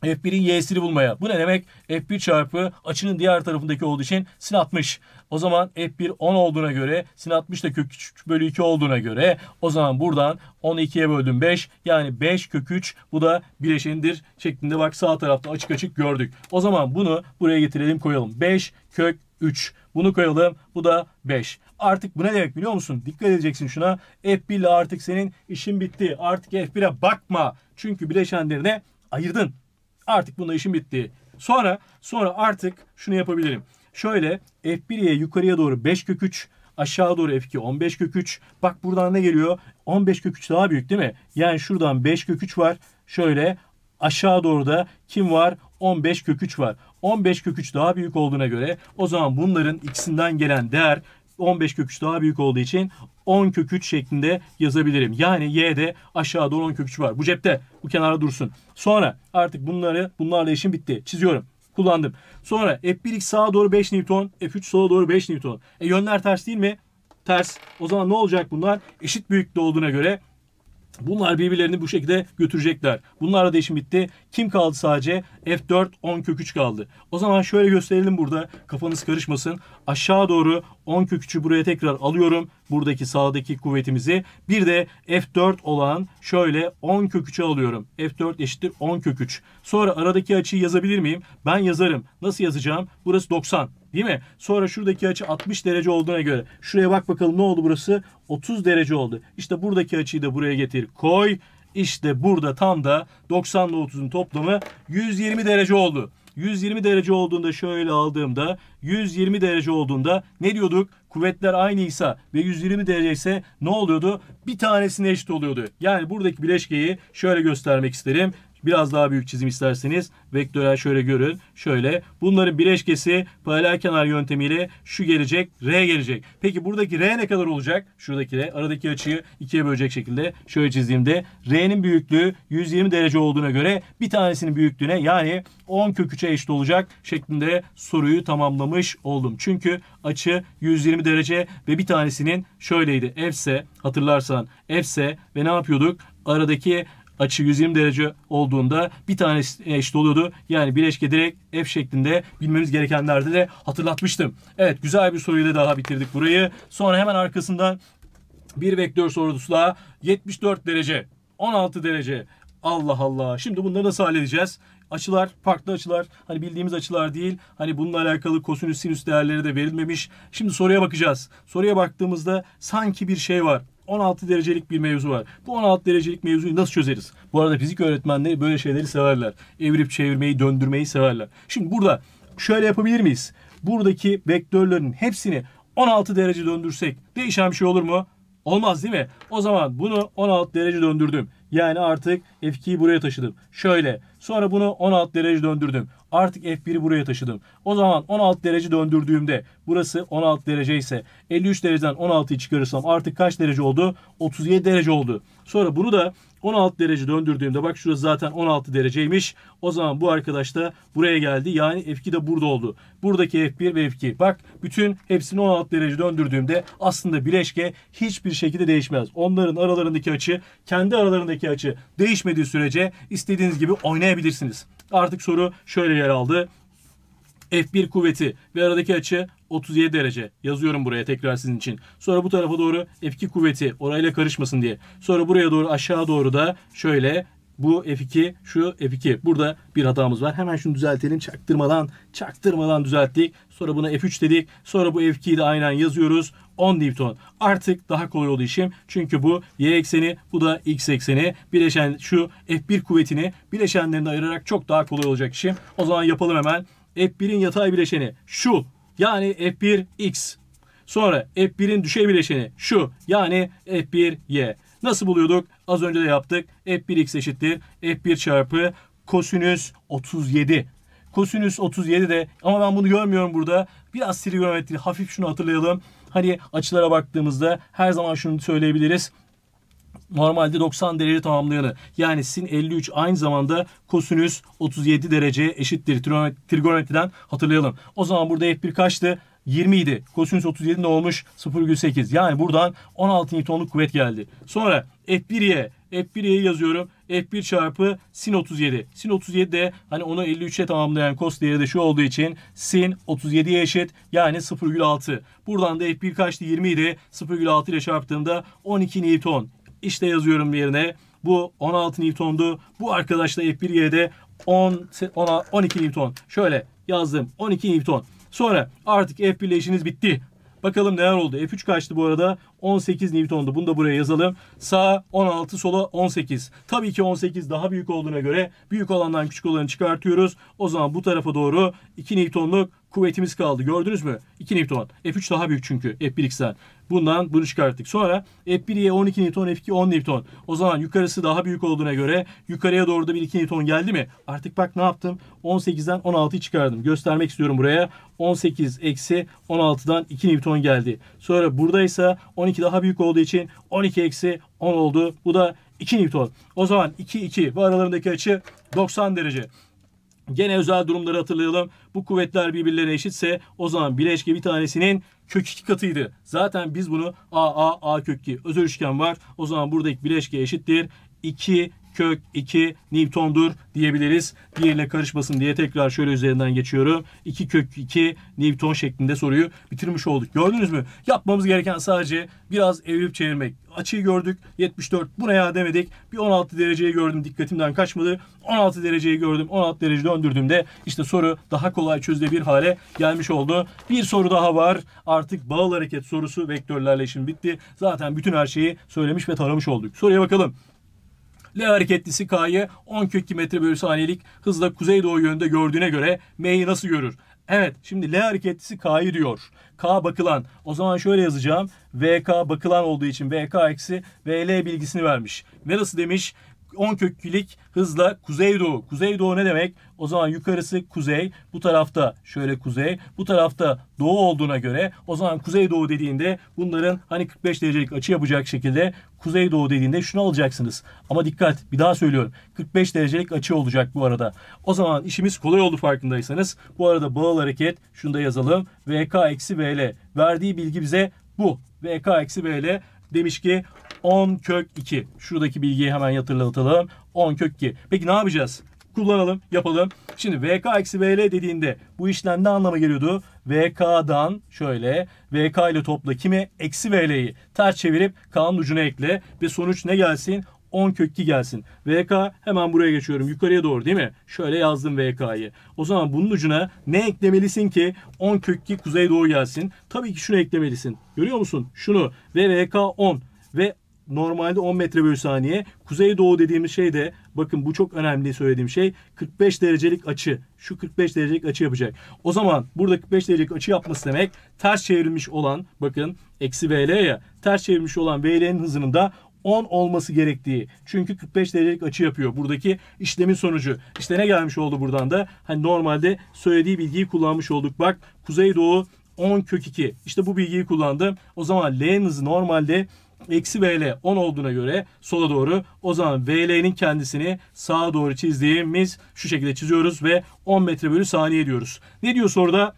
F1'in y'sini bulmaya. Bu ne demek? F1 çarpı açının diğer tarafındaki olduğu için sin 60. O zaman F1 10 olduğuna göre sin 60 da kök 3 bölü 2 olduğuna göre o zaman buradan 10'u 2'ye böldüm 5. Yani 5 kök 3 bu da bileşendir şeklinde bak sağ tarafta açık açık gördük. O zaman bunu buraya getirelim koyalım. 5 kök 3. Bunu koyalım. Bu da 5. Artık bu ne demek biliyor musun? Dikkat edeceksin şuna. F1 ile artık senin işin bitti. Artık F1'e bakma. Çünkü bileşenlerine ayırdın. Artık bunda işin bitti. Sonra sonra artık şunu yapabilirim. Şöyle F1'ye yukarıya doğru 5 kök 3 aşağı doğru F2 15 kök 3. Bak buradan ne geliyor? 15 kök 3 daha büyük değil mi? Yani şuradan 5 kök 3 var. Şöyle aşağı doğru da kim var? 15 kök 3 var. 15 kök 3 daha büyük olduğuna göre o zaman bunların ikisinden gelen değer 15 kök 3 daha büyük olduğu için 10 kök 3 şeklinde yazabilirim. Yani y'de aşağıda 10 kök 3 var. Bu cepte. Bu kenara dursun. Sonra artık bunları bunlarla işim bitti. Çiziyorum. Kullandım. Sonra F1x sağa doğru 5 Newton. F3 sola doğru 5 Newton. E yönler ters değil mi? Ters. O zaman ne olacak bunlar? Eşit büyüklükte olduğuna göre Bunlar birbirlerini bu şekilde götürecekler. Bunlar da işim bitti. Kim kaldı sadece? F4, 10 kök 3 kaldı. O zaman şöyle gösterelim burada. Kafanız karışmasın. Aşağı doğru 10 kök 3'ü buraya tekrar alıyorum. Buradaki sağdaki kuvvetimizi. Bir de F4 olan şöyle 10 kök 3'ü alıyorum. F4 eşittir 10 kök 3. Sonra aradaki açıyı yazabilir miyim? Ben yazarım. Nasıl yazacağım? Burası 90. Değil mi? Sonra şuradaki açı 60 derece olduğuna göre. Şuraya bak bakalım ne oldu burası? 30 derece oldu. İşte buradaki açıyı da buraya getir koy. İşte burada tam da 90 ile 30'un toplamı 120 derece oldu. 120 derece olduğunda şöyle aldığımda 120 derece olduğunda ne diyorduk? Kuvvetler aynıysa ve 120 derece ise ne oluyordu? Bir tanesine eşit oluyordu. Yani buradaki bileşkeyi şöyle göstermek isterim. Biraz daha büyük çizim isterseniz vektörel şöyle görün. Şöyle bunların bileşkesi paralel kenar yöntemiyle şu gelecek R gelecek. Peki buradaki R ne kadar olacak? Şuradaki R aradaki açıyı ikiye bölecek şekilde şöyle çizdiğimde R'nin büyüklüğü 120 derece olduğuna göre bir tanesinin büyüklüğüne yani 10 köküçe eşit olacak şeklinde soruyu tamamlamış oldum. Çünkü açı 120 derece ve bir tanesinin şöyleydi. F ise hatırlarsan F ise ve ne yapıyorduk? aradaki açı 120 derece olduğunda bir tane eşit oluyordu. Yani bileşke direkt F şeklinde bilmemiz gerekenlerde de hatırlatmıştım. Evet güzel bir soruyla daha bitirdik burayı. Sonra hemen arkasından bir vektör sorusu daha 74 derece 16 derece Allah Allah. Şimdi bunları nasıl halledeceğiz? Açılar, farklı açılar. Hani bildiğimiz açılar değil. Hani bununla alakalı kosinüs, sinüs değerleri de verilmemiş. Şimdi soruya bakacağız. Soruya baktığımızda sanki bir şey var. 16 derecelik bir mevzu var. Bu 16 derecelik mevzuyu nasıl çözeriz? Bu arada fizik öğretmenleri böyle şeyleri severler. Evirip çevirmeyi, döndürmeyi severler. Şimdi burada şöyle yapabilir miyiz? Buradaki vektörlerin hepsini 16 derece döndürsek değişen bir şey olur mu? Olmaz değil mi? O zaman bunu 16 derece döndürdüm. Yani artık F2'yi buraya taşıdım. Şöyle. Sonra bunu 16 derece döndürdüm. Artık F1'i buraya taşıdım. O zaman 16 derece döndürdüğümde burası 16 derece ise 53 dereceden 16'yı çıkarırsam artık kaç derece oldu? 37 derece oldu. Sonra bunu da 16 derece döndürdüğümde bak şurası zaten 16 dereceymiş. O zaman bu arkadaş da buraya geldi. Yani F2 de burada oldu. Buradaki F1 ve F2. Bak bütün hepsini 16 derece döndürdüğümde aslında bileşke hiçbir şekilde değişmez. Onların aralarındaki açı kendi aralarındaki açı değişmediği sürece istediğiniz gibi oynayabilirsiniz. Artık soru şöyle yer aldı. F1 kuvveti ve aradaki açı 37 derece. Yazıyorum buraya tekrar sizin için. Sonra bu tarafa doğru F2 kuvveti orayla karışmasın diye. Sonra buraya doğru aşağı doğru da şöyle bu F2 şu F2. Burada bir hatamız var. Hemen şunu düzeltelim. Çaktırmadan çaktırmadan düzelttik. Sonra buna F3 dedik. Sonra bu F2'yi de aynen yazıyoruz. 10 Newton. Artık daha kolay oldu işim. Çünkü bu y ekseni, bu da x ekseni. Bileşen şu F1 kuvvetini bileşenlerine ayırarak çok daha kolay olacak işim. O zaman yapalım hemen. F1'in yatay bileşeni şu. Yani F1x. Sonra F1'in düşey bileşeni şu. Yani F1y. Nasıl buluyorduk? Az önce de yaptık. F1x eşittir. F1 çarpı kosinüs 37. Kosinüs 37 de ama ben bunu görmüyorum burada. Biraz trigonometri hafif şunu hatırlayalım. Hani açılara baktığımızda her zaman şunu söyleyebiliriz. Normalde 90 derece tamamlayanı yani sin 53 aynı zamanda kosinüs 37 derece eşittir trigonometriden hatırlayalım. O zaman burada f1 kaçtı? 20 idi. Kosinüs 37 ne olmuş? 0,8. Yani buradan 16 Newton'luk kuvvet geldi. Sonra F1'ye F1'ye yazıyorum. F1 çarpı sin 37. Sin 37 de hani onu 53'e tamamlayan cos değeri de şu olduğu için sin 37'ye eşit yani 0,6. Buradan da F1 kaçtı? 20 idi. 0,6 ile çarptığımda 12 Newton. İşte yazıyorum yerine. Bu 16 Newton'du. Bu arkadaşla da f 1 de 10, 10 12 Newton. Şöyle yazdım 12 Newton. Sonra artık F birleşiniz bitti. Bakalım neler oldu. F3 kaçtı bu arada? 18 Newton'du. Bunu da buraya yazalım. Sağ 16, sola 18. Tabii ki 18 daha büyük olduğuna göre büyük olandan küçük olanı çıkartıyoruz. O zaman bu tarafa doğru 2 Newton'luk kuvvetimiz kaldı. Gördünüz mü? 2 Newton. F3 daha büyük çünkü F1x'ten. Bundan bunu çıkarttık. Sonra F1'ye 12 Newton, F2 10 Newton. O zaman yukarısı daha büyük olduğuna göre yukarıya doğru da bir 2 Newton geldi mi? Artık bak ne yaptım? 18'den 16'yı çıkardım. Göstermek istiyorum buraya. 18 eksi 16'dan 2 Newton geldi. Sonra buradaysa 12 12 daha büyük olduğu için 12 eksi 10 oldu. Bu da 2 Newton. O zaman 2 2 bu aralarındaki açı 90 derece. Gene özel durumları hatırlayalım. Bu kuvvetler birbirlerine eşitse o zaman bileşke bir tanesinin kök 2 katıydı. Zaten biz bunu a a a kök 2 özel üçgen var. O zaman buradaki bileşke eşittir. 2 kök 2 Newton'dur diyebiliriz. Diğeriyle karışmasın diye tekrar şöyle üzerinden geçiyorum. 2 kök 2 Newton şeklinde soruyu bitirmiş olduk. Gördünüz mü? Yapmamız gereken sadece biraz evirip çevirmek. Açıyı gördük. 74 bu demedik. Bir 16 dereceyi gördüm. Dikkatimden kaçmadı. 16 dereceyi gördüm. 16 derece döndürdüğümde işte soru daha kolay çözülebilir hale gelmiş oldu. Bir soru daha var. Artık bağlı hareket sorusu vektörlerle işim bitti. Zaten bütün her şeyi söylemiş ve taramış olduk. Soruya bakalım. L hareketlisi K'yı 10 kök kilometre bölü saniyelik hızla kuzeydoğu yönünde gördüğüne göre M'yi nasıl görür? Evet şimdi L hareketlisi K'yı diyor. K bakılan. O zaman şöyle yazacağım. VK bakılan olduğu için VK eksi VL bilgisini vermiş. nasıl demiş? 10 kökkilik hızla kuzeydoğu. Kuzeydoğu ne demek? O zaman yukarısı kuzey, bu tarafta şöyle kuzey, bu tarafta doğu olduğuna göre o zaman kuzeydoğu dediğinde bunların hani 45 derecelik açı yapacak şekilde kuzeydoğu dediğinde şunu alacaksınız. Ama dikkat bir daha söylüyorum 45 derecelik açı olacak bu arada. O zaman işimiz kolay oldu farkındaysanız. Bu arada bağıl hareket şunu da yazalım. VK-BL verdiği bilgi bize bu. VK-BL demiş ki 10 kök 2. Şuradaki bilgiyi hemen hatırlatalım. 10 kök 2. Peki ne yapacağız? Kullanalım, yapalım. Şimdi VK eksi VL dediğinde bu işlem ne anlama geliyordu? VK'dan şöyle VK ile topla kimi? Eksi VL'yi ters çevirip K'nın ucuna ekle ve sonuç ne gelsin? 10 kök 2 gelsin. VK hemen buraya geçiyorum. Yukarıya doğru değil mi? Şöyle yazdım VK'yı. O zaman bunun ucuna ne eklemelisin ki 10 kök 2 kuzeye doğru gelsin? Tabii ki şunu eklemelisin. Görüyor musun? Şunu ve VK 10 ve normalde 10 metre bölü saniye. Kuzeydoğu dediğimiz şey de bakın bu çok önemli söylediğim şey 45 derecelik açı. Şu 45 derecelik açı yapacak. O zaman burada 45 derecelik açı yapması demek ters çevrilmiş olan bakın eksi VL ya ters çevrilmiş olan VL'nin hızının da 10 olması gerektiği. Çünkü 45 derecelik açı yapıyor buradaki işlemin sonucu. İşte ne gelmiş oldu buradan da? Hani normalde söylediği bilgiyi kullanmış olduk. Bak Kuzeydoğu 10 kök 2. İşte bu bilgiyi kullandım. O zaman L'nin hızı normalde eksi VL 10 olduğuna göre sola doğru. O zaman VL'nin kendisini sağa doğru çizdiğimiz şu şekilde çiziyoruz ve 10 metre bölü saniye diyoruz. Ne diyor soruda?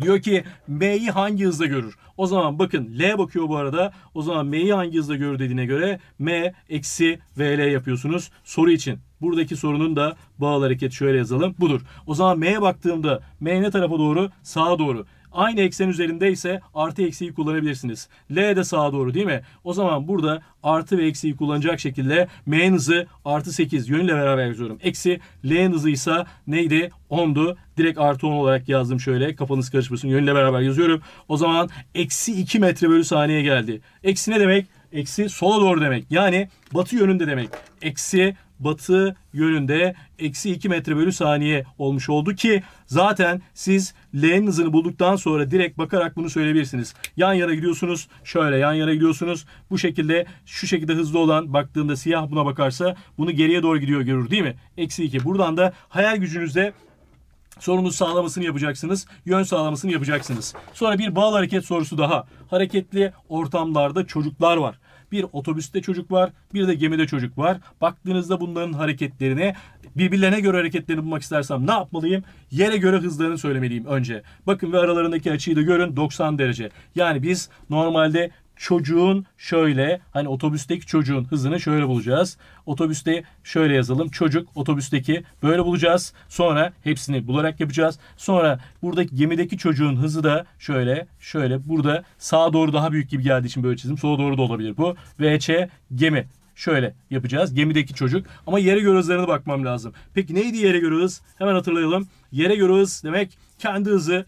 Diyor ki M'yi hangi hızla görür? O zaman bakın L bakıyor bu arada. O zaman M'yi hangi hızla görür dediğine göre M eksi VL yapıyorsunuz soru için. Buradaki sorunun da bağlı hareket şöyle yazalım. Budur. O zaman M'ye baktığımda M ne tarafa doğru? Sağa doğru. Aynı eksen üzerinde ise artı eksiyi kullanabilirsiniz. L de sağa doğru değil mi? O zaman burada artı ve eksiyi kullanacak şekilde M'nin hızı artı 8 yönüyle beraber yazıyorum. Eksi L'nin hızı ise neydi? 10'du. Direkt artı 10 olarak yazdım şöyle. Kafanız karışmasın. Yönüyle beraber yazıyorum. O zaman eksi 2 metre bölü saniye geldi. Eksi ne demek? Eksi sola doğru demek. Yani batı yönünde demek. Eksi batı yönünde eksi 2 metre bölü saniye olmuş oldu ki zaten siz L'nin hızını bulduktan sonra direkt bakarak bunu söyleyebilirsiniz. Yan yana gidiyorsunuz şöyle yan yana gidiyorsunuz bu şekilde şu şekilde hızlı olan baktığında siyah buna bakarsa bunu geriye doğru gidiyor görür değil mi? Eksi 2 buradan da hayal gücünüzde sorunuz sağlamasını yapacaksınız. Yön sağlamasını yapacaksınız. Sonra bir bağlı hareket sorusu daha. Hareketli ortamlarda çocuklar var. Bir otobüste çocuk var, bir de gemide çocuk var. Baktığınızda bunların hareketlerine, birbirlerine göre hareketlerini bulmak istersem ne yapmalıyım? Yere göre hızlarını söylemeliyim önce. Bakın ve aralarındaki açıyı da görün 90 derece. Yani biz normalde çocuğun şöyle hani otobüsteki çocuğun hızını şöyle bulacağız. Otobüste şöyle yazalım. Çocuk otobüsteki böyle bulacağız. Sonra hepsini bularak yapacağız. Sonra buradaki gemideki çocuğun hızı da şöyle şöyle burada sağa doğru daha büyük gibi geldiği için böyle çizdim. Sola doğru da olabilir bu. Vc gemi şöyle yapacağız. Gemideki çocuk. Ama yere göre hızlarına bakmam lazım. Peki neydi yere göre hız? Hemen hatırlayalım. Yere göre hız demek kendi hızı.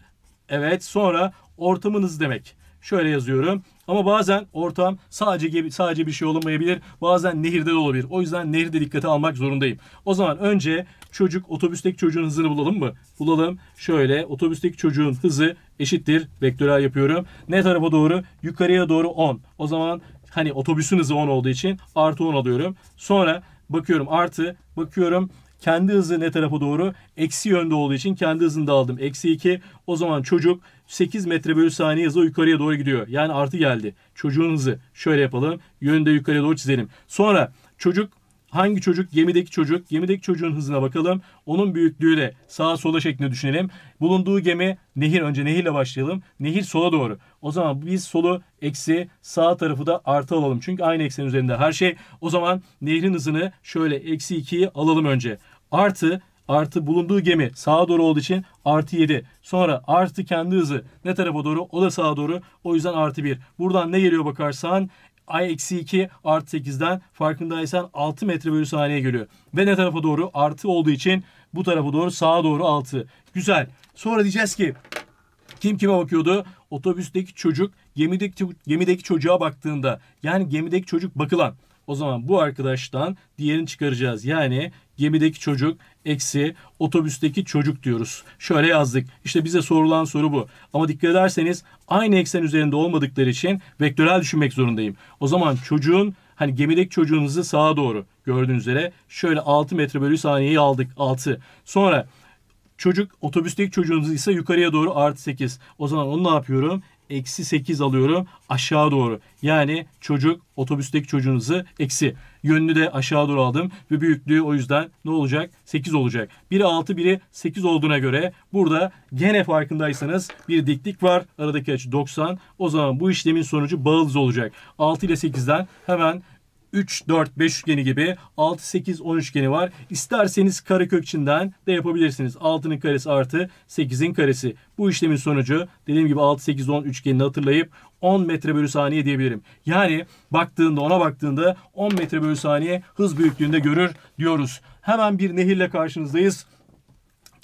Evet sonra ortamın hızı demek. Şöyle yazıyorum. Ama bazen ortam sadece sadece bir şey olmayabilir. Bazen nehirde de olabilir. O yüzden nehirde dikkate almak zorundayım. O zaman önce çocuk otobüsteki çocuğun hızını bulalım mı? Bulalım. Şöyle otobüsteki çocuğun hızı eşittir. Vektörel yapıyorum. Ne tarafa doğru? Yukarıya doğru 10. O zaman hani otobüsün hızı 10 olduğu için artı 10 alıyorum. Sonra bakıyorum artı bakıyorum kendi hızı ne tarafa doğru? Eksi yönde olduğu için kendi hızını da aldım. Eksi 2. O zaman çocuk 8 metre bölü saniye hızla yukarıya doğru gidiyor. Yani artı geldi. çocuğunuzu Şöyle yapalım. Yönü de yukarıya doğru çizelim. Sonra çocuk hangi çocuk? Gemideki çocuk. Gemideki çocuğun hızına bakalım. Onun büyüklüğü de sağa sola şeklinde düşünelim. Bulunduğu gemi nehir. Önce nehirle başlayalım. Nehir sola doğru. O zaman biz solu eksi sağ tarafı da artı alalım. Çünkü aynı eksen üzerinde her şey. O zaman nehrin hızını şöyle eksi 2'yi alalım önce. Artı artı bulunduğu gemi sağa doğru olduğu için artı 7. Sonra artı kendi hızı ne tarafa doğru? O da sağa doğru. O yüzden artı 1. Buradan ne geliyor bakarsan I-2 artı 8'den farkındaysan 6 metre bölü saniye geliyor. Ve ne tarafa doğru? Artı olduğu için bu tarafa doğru sağa doğru 6. Güzel. Sonra diyeceğiz ki kim kime bakıyordu? Otobüsteki çocuk gemideki, gemideki çocuğa baktığında yani gemideki çocuk bakılan o zaman bu arkadaştan diğerini çıkaracağız. Yani gemideki çocuk eksi otobüsteki çocuk diyoruz. Şöyle yazdık. İşte bize sorulan soru bu. Ama dikkat ederseniz aynı eksen üzerinde olmadıkları için vektörel düşünmek zorundayım. O zaman çocuğun hani gemideki çocuğunuzu sağa doğru gördüğünüz üzere şöyle 6 metre bölü saniyeyi aldık 6. Sonra çocuk otobüsteki çocuğunuzu ise yukarıya doğru artı 8. O zaman onu ne yapıyorum? eksi 8 alıyorum aşağı doğru. Yani çocuk otobüsteki çocuğun eksi. Yönünü de aşağı doğru aldım ve büyüklüğü o yüzden ne olacak? 8 olacak. Biri 6 biri 8 olduğuna göre burada gene farkındaysanız bir diklik var. Aradaki açı 90. O zaman bu işlemin sonucu bağlı olacak. 6 ile 8'den hemen 3, 4, 5 üçgeni gibi 6, 8, 10 üçgeni var. İsterseniz kare kökçinden de yapabilirsiniz. 6'nın karesi artı 8'in karesi. Bu işlemin sonucu dediğim gibi 6, 8, 10 üçgenini hatırlayıp 10 metre bölü saniye diyebilirim. Yani baktığında ona baktığında 10 metre bölü saniye hız büyüklüğünde görür diyoruz. Hemen bir nehirle karşınızdayız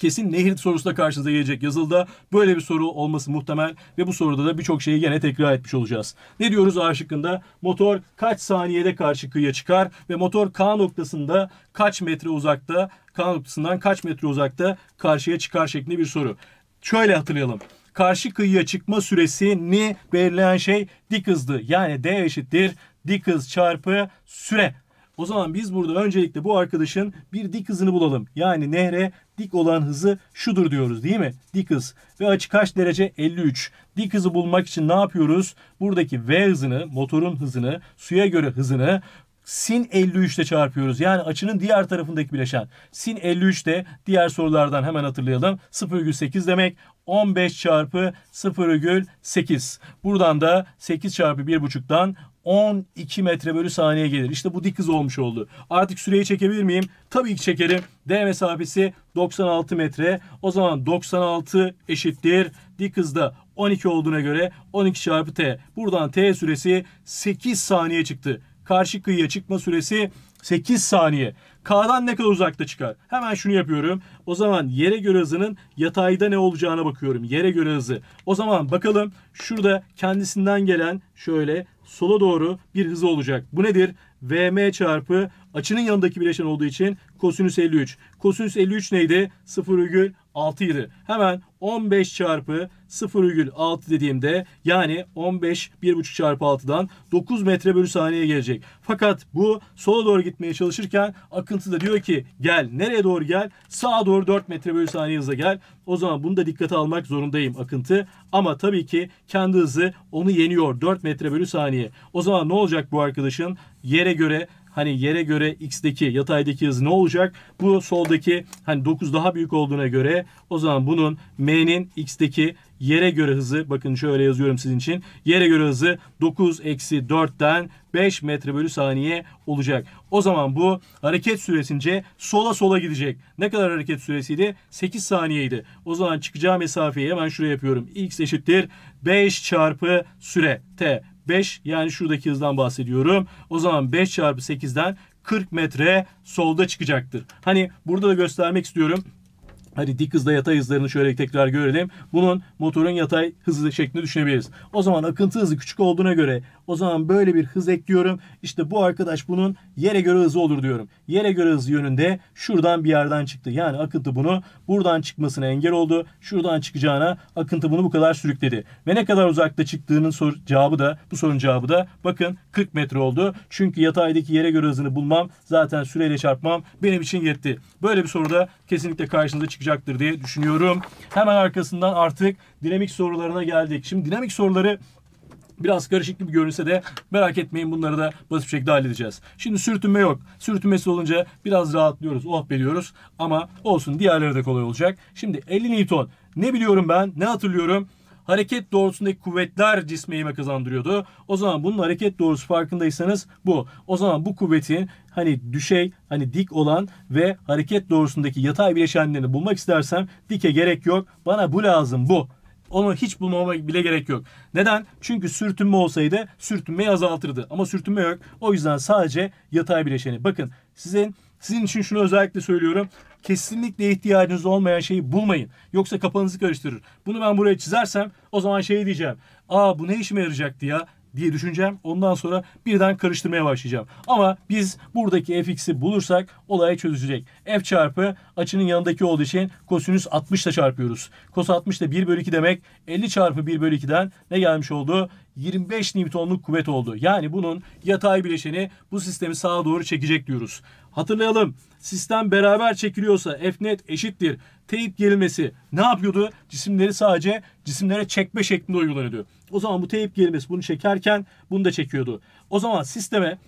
kesin nehir sorusu da karşınıza gelecek yazılda. Böyle bir soru olması muhtemel ve bu soruda da birçok şeyi gene tekrar etmiş olacağız. Ne diyoruz A şıkkında? Motor kaç saniyede karşı kıyıya çıkar ve motor K noktasında kaç metre uzakta K noktasından kaç metre uzakta karşıya çıkar şeklinde bir soru. Şöyle hatırlayalım karşı kıyıya çıkma süresini belirleyen şey dik hızdı. Yani D eşittir dik hız çarpı süre. O zaman biz burada öncelikle bu arkadaşın bir dik hızını bulalım. Yani nehre dik olan hızı şudur diyoruz değil mi? Dik hız. Ve açı kaç derece? 53. Dik hızı bulmak için ne yapıyoruz? Buradaki V hızını, motorun hızını, suya göre hızını sin 53'te çarpıyoruz. Yani açının diğer tarafındaki bileşen. Sin 53 de diğer sorulardan hemen hatırlayalım. 0,8 demek. 15 çarpı 0,8. Buradan da 8 çarpı 1,5'tan 12 metre bölü saniye gelir. İşte bu dik hız olmuş oldu. Artık süreyi çekebilir miyim? Tabii ki çekerim. D mesafesi 96 metre. O zaman 96 eşittir. Dik hızda 12 olduğuna göre 12 çarpı T. Buradan T süresi 8 saniye çıktı. Karşı kıyıya çıkma süresi 8 saniye. K'dan ne kadar uzakta çıkar? Hemen şunu yapıyorum. O zaman yere göre hızının yatayda ne olacağına bakıyorum. Yere göre hızı. O zaman bakalım şurada kendisinden gelen şöyle sola doğru bir hız olacak. Bu nedir? Vm çarpı açının yanındaki bileşen olduğu için kosinüs 53. Kosinüs 53 neydi? 0,6 6 idi. Hemen 15 çarpı 0,6 dediğimde yani 15 1,5 çarpı 6'dan 9 metre bölü saniye gelecek. Fakat bu sola doğru gitmeye çalışırken akıntı da diyor ki gel nereye doğru gel sağa doğru 4 metre bölü saniye hızla gel. O zaman bunu da dikkate almak zorundayım akıntı. Ama tabii ki kendi hızı onu yeniyor 4 metre bölü saniye. O zaman ne olacak bu arkadaşın yere göre hani yere göre x'deki yataydaki hız ne olacak? Bu soldaki hani 9 daha büyük olduğuna göre o zaman bunun m'nin x'deki yere göre hızı bakın şöyle yazıyorum sizin için. Yere göre hızı 9 eksi 4'ten 5 metre bölü saniye olacak. O zaman bu hareket süresince sola sola gidecek. Ne kadar hareket süresiydi? 8 saniyeydi. O zaman çıkacağı mesafeyi hemen şuraya yapıyorum. x eşittir 5 çarpı süre t. 5 yani şuradaki hızdan bahsediyorum. O zaman 5 çarpı 8'den 40 metre solda çıkacaktır. Hani burada da göstermek istiyorum. Hadi dik hızla yatay hızlarını şöyle tekrar görelim. Bunun motorun yatay hızı şeklini düşünebiliriz. O zaman akıntı hızı küçük olduğuna göre o zaman böyle bir hız ekliyorum. İşte bu arkadaş bunun yere göre hızı olur diyorum. Yere göre hızı yönünde şuradan bir yerden çıktı. Yani akıntı bunu buradan çıkmasına engel oldu. Şuradan çıkacağına akıntı bunu bu kadar sürükledi. Ve ne kadar uzakta çıktığının sor cevabı da bu sorunun cevabı da bakın 40 metre oldu. Çünkü yataydaki yere göre hızını bulmam zaten süreyle çarpmam benim için yetti. Böyle bir soruda kesinlikle karşınıza çıkacak çıkacaktır diye düşünüyorum. Hemen arkasından artık dinamik sorularına geldik. Şimdi dinamik soruları Biraz karışık gibi görünse de merak etmeyin bunları da basit bir şekilde halledeceğiz. Şimdi sürtünme yok. Sürtünmesi olunca biraz rahatlıyoruz, oh veriyoruz. Ama olsun diğerleri de kolay olacak. Şimdi 50 Newton. Ne biliyorum ben, ne hatırlıyorum? hareket doğrusundaki kuvvetler cisme ivme kazandırıyordu. O zaman bunun hareket doğrusu farkındaysanız bu. O zaman bu kuvvetin hani düşey, hani dik olan ve hareket doğrusundaki yatay bileşenlerini bulmak istersem dike gerek yok. Bana bu lazım bu. Onu hiç bulmama bile gerek yok. Neden? Çünkü sürtünme olsaydı sürtünmeyi azaltırdı. Ama sürtünme yok. O yüzden sadece yatay bileşeni. Bakın sizin sizin için şunu özellikle söylüyorum kesinlikle ihtiyacınız olmayan şeyi bulmayın. Yoksa kafanızı karıştırır. Bunu ben buraya çizersem o zaman şey diyeceğim. Aa bu ne işime yarayacaktı ya? diye düşüneceğim. Ondan sonra birden karıştırmaya başlayacağım. Ama biz buradaki fx'i bulursak olay çözülecek f çarpı açının yanındaki olduğu için kosinüs 60 ile çarpıyoruz. Kos 60 da 1 bölü 2 demek 50 çarpı 1 bölü 2'den ne gelmiş oldu? 25 Newton'luk kuvvet oldu. Yani bunun yatay bileşeni bu sistemi sağa doğru çekecek diyoruz. Hatırlayalım sistem beraber çekiliyorsa F net eşittir. Teyit gerilmesi ne yapıyordu? Cisimleri sadece cisimlere çekme şeklinde uygulanıyordu. O zaman bu teyip gerilmesi bunu çekerken bunu da çekiyordu. O zaman sisteme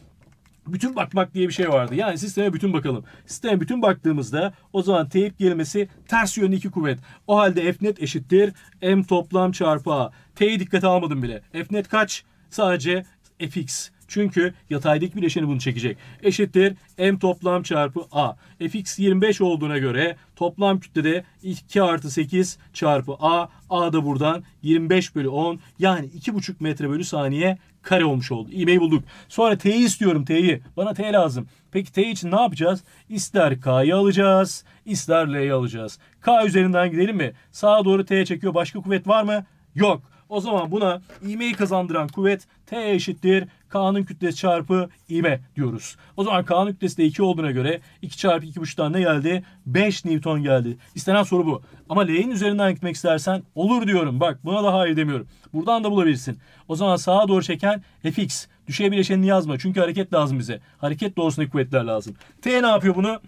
bütün bakmak diye bir şey vardı. Yani sisteme bütün bakalım. Sisteme bütün baktığımızda o zaman teyip gelmesi ters yönlü iki kuvvet. O halde f net eşittir m toplam çarpı a. T'yi dikkate almadım bile. f net kaç? Sadece fx. Çünkü yatay dik bileşeni bunu çekecek. Eşittir m toplam çarpı a. fx 25 olduğuna göre toplam kütle de 2 artı 8 çarpı a. a da buradan 25 bölü 10 yani 2,5 metre bölü saniye kare olmuş oldu. İ'yi bulduk. Sonra T'yi istiyorum T'yi. Bana T lazım. Peki T için ne yapacağız? İster K'yı alacağız, ister L'yi alacağız. K üzerinden gidelim mi? Sağa doğru T çekiyor. Başka kuvvet var mı? Yok. O zaman buna ivmeyi kazandıran kuvvet T eşittir K'nın kütlesi çarpı ivme diyoruz. O zaman K'nın kütlesi de 2 olduğuna göre 2 çarpı 2,5'tan ne geldi? 5 Newton geldi. İstenen soru bu. Ama L'nin üzerinden gitmek istersen olur diyorum. Bak buna da hayır demiyorum. Buradan da bulabilirsin. O zaman sağa doğru çeken Fx. Düşeye bileşenini yazma. Çünkü hareket lazım bize. Hareket doğrusundaki kuvvetler lazım. T ne yapıyor bunu?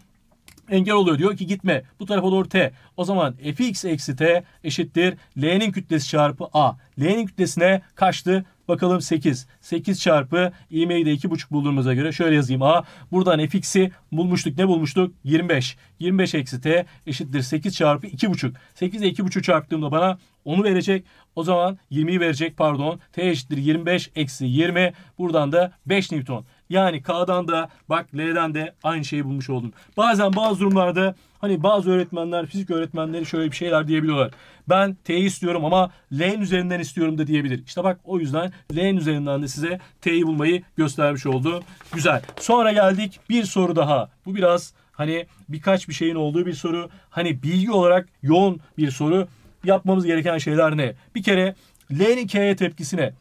engel oluyor. Diyor ki gitme bu tarafa doğru t. O zaman fx eksi t eşittir l'nin kütlesi çarpı a. L'nin kütlesine kaçtı? Bakalım 8. 8 çarpı ivmeyi de 2,5 bulduğumuza göre şöyle yazayım. A buradan fx'i bulmuştuk. Ne bulmuştuk? 25. 25 eksi t eşittir 8 çarpı 2,5. 8 ile 2,5 çarptığımda bana onu verecek. O zaman 20'yi verecek pardon. T eşittir 25 eksi 20. Buradan da 5 Newton. Yani K'dan da bak L'den de aynı şeyi bulmuş oldun. Bazen bazı durumlarda hani bazı öğretmenler, fizik öğretmenleri şöyle bir şeyler diyebiliyorlar. Ben T'yi istiyorum ama L'nin üzerinden istiyorum da diyebilir. İşte bak o yüzden L'nin üzerinden de size T'yi bulmayı göstermiş oldu. Güzel. Sonra geldik bir soru daha. Bu biraz hani birkaç bir şeyin olduğu bir soru. Hani bilgi olarak yoğun bir soru. Yapmamız gereken şeyler ne? Bir kere L'nin K'ye tepkisine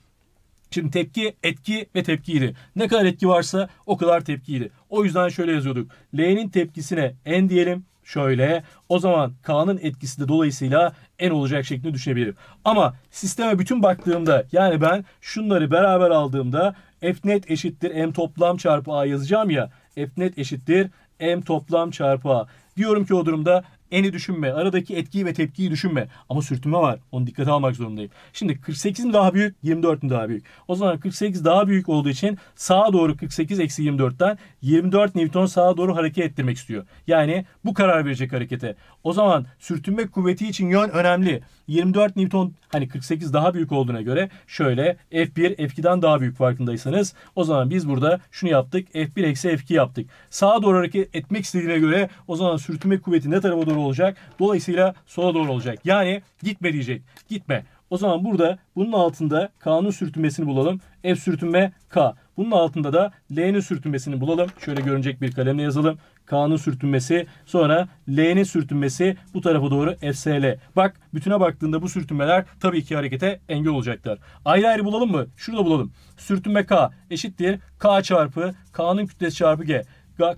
Şimdi tepki, etki ve tepkiydi. Ne kadar etki varsa o kadar tepkiydi. O yüzden şöyle yazıyorduk. L'nin tepkisine N diyelim. Şöyle o zaman K'nın etkisi de dolayısıyla en olacak şeklinde düşünebilirim. Ama sisteme bütün baktığımda yani ben şunları beraber aldığımda F net eşittir M toplam çarpı A yazacağım ya. F net eşittir M toplam çarpı A. Diyorum ki o durumda eni düşünme. Aradaki etkiyi ve tepkiyi düşünme. Ama sürtünme var. Onu dikkate almak zorundayım. Şimdi 48 mi daha büyük? 24 mi daha büyük? O zaman 48 daha büyük olduğu için sağa doğru 48 eksi 24'ten 24 Newton sağa doğru hareket ettirmek istiyor. Yani bu karar verecek harekete. O zaman sürtünme kuvveti için yön önemli. 24 Newton hani 48 daha büyük olduğuna göre şöyle F1 F2'den daha büyük farkındaysanız o zaman biz burada şunu yaptık F1 eksi F2 yaptık. Sağa doğru hareket etmek istediğine göre o zaman sürtünme kuvveti ne tarafa doğru olacak? Dolayısıyla sola doğru olacak. Yani gitme diyecek. Gitme. O zaman burada bunun altında K'nın sürtünmesini bulalım. F sürtünme K. Bunun altında da L'nin sürtünmesini bulalım. Şöyle görünecek bir kalemle yazalım. K'nın sürtünmesi sonra L'nin sürtünmesi bu tarafa doğru FSL. Bak bütüne baktığında bu sürtünmeler tabii ki harekete engel olacaklar. Ayrı ayrı bulalım mı? Şurada bulalım. Sürtünme K eşittir. K çarpı K'nın kütlesi çarpı G.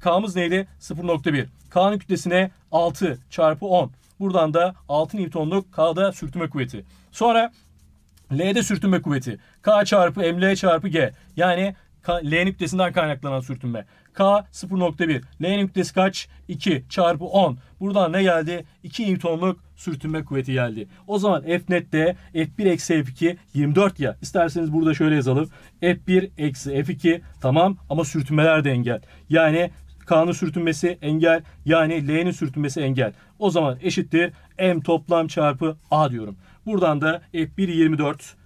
K'mız neydi? 0.1. K'nın kütlesine 6 çarpı 10. Buradan da 6 Newton'luk K'da sürtünme kuvveti. Sonra L'de sürtünme kuvveti. K çarpı ML çarpı G. Yani K, L nüktesinden kaynaklanan sürtünme. K 0.1. L nüktesi kaç? 2 çarpı 10. Buradan ne geldi? 2 Newton'luk sürtünme kuvveti geldi. O zaman F net de F1 eksi F2 24 ya. İsterseniz burada şöyle yazalım. F1 eksi F2 tamam ama sürtünmeler de engel. Yani K'nın sürtünmesi engel. Yani L'nin sürtünmesi engel. O zaman eşittir M toplam çarpı A diyorum. Buradan da F1 24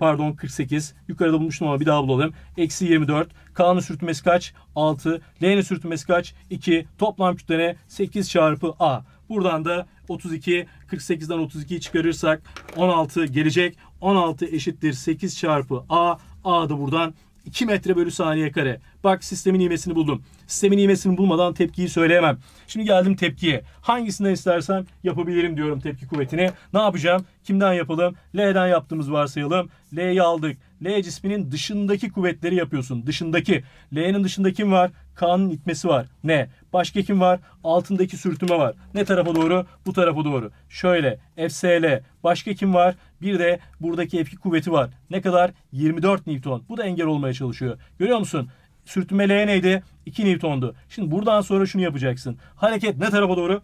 pardon 48. Yukarıda bulmuştum ama bir daha bulalım. Eksi 24. K'nın sürtmesi kaç? 6. L'nin sürtmesi kaç? 2. Toplam kütlene 8 çarpı A. Buradan da 32, 48'den 32'yi çıkarırsak 16 gelecek. 16 eşittir 8 çarpı A. A da buradan 2 metre bölü saniye kare. Bak sistemin ivmesini buldum. Sistemin ivmesini bulmadan tepkiyi söyleyemem. Şimdi geldim tepkiye. Hangisinden istersen yapabilirim diyorum tepki kuvvetini. Ne yapacağım? Kimden yapalım? L'den yaptığımız varsayalım. L'yi aldık. L cisminin dışındaki kuvvetleri yapıyorsun. Dışındaki. L'nin dışında kim var? Kaan'ın itmesi var. Ne? Başka kim var? Altındaki sürtünme var. Ne tarafa doğru? Bu tarafa doğru. Şöyle FSL. Başka kim var? Bir de buradaki etki kuvveti var. Ne kadar? 24 Newton. Bu da engel olmaya çalışıyor. Görüyor musun? Sürtünme L neydi? 2 Newton'du. Şimdi buradan sonra şunu yapacaksın. Hareket ne tarafa doğru?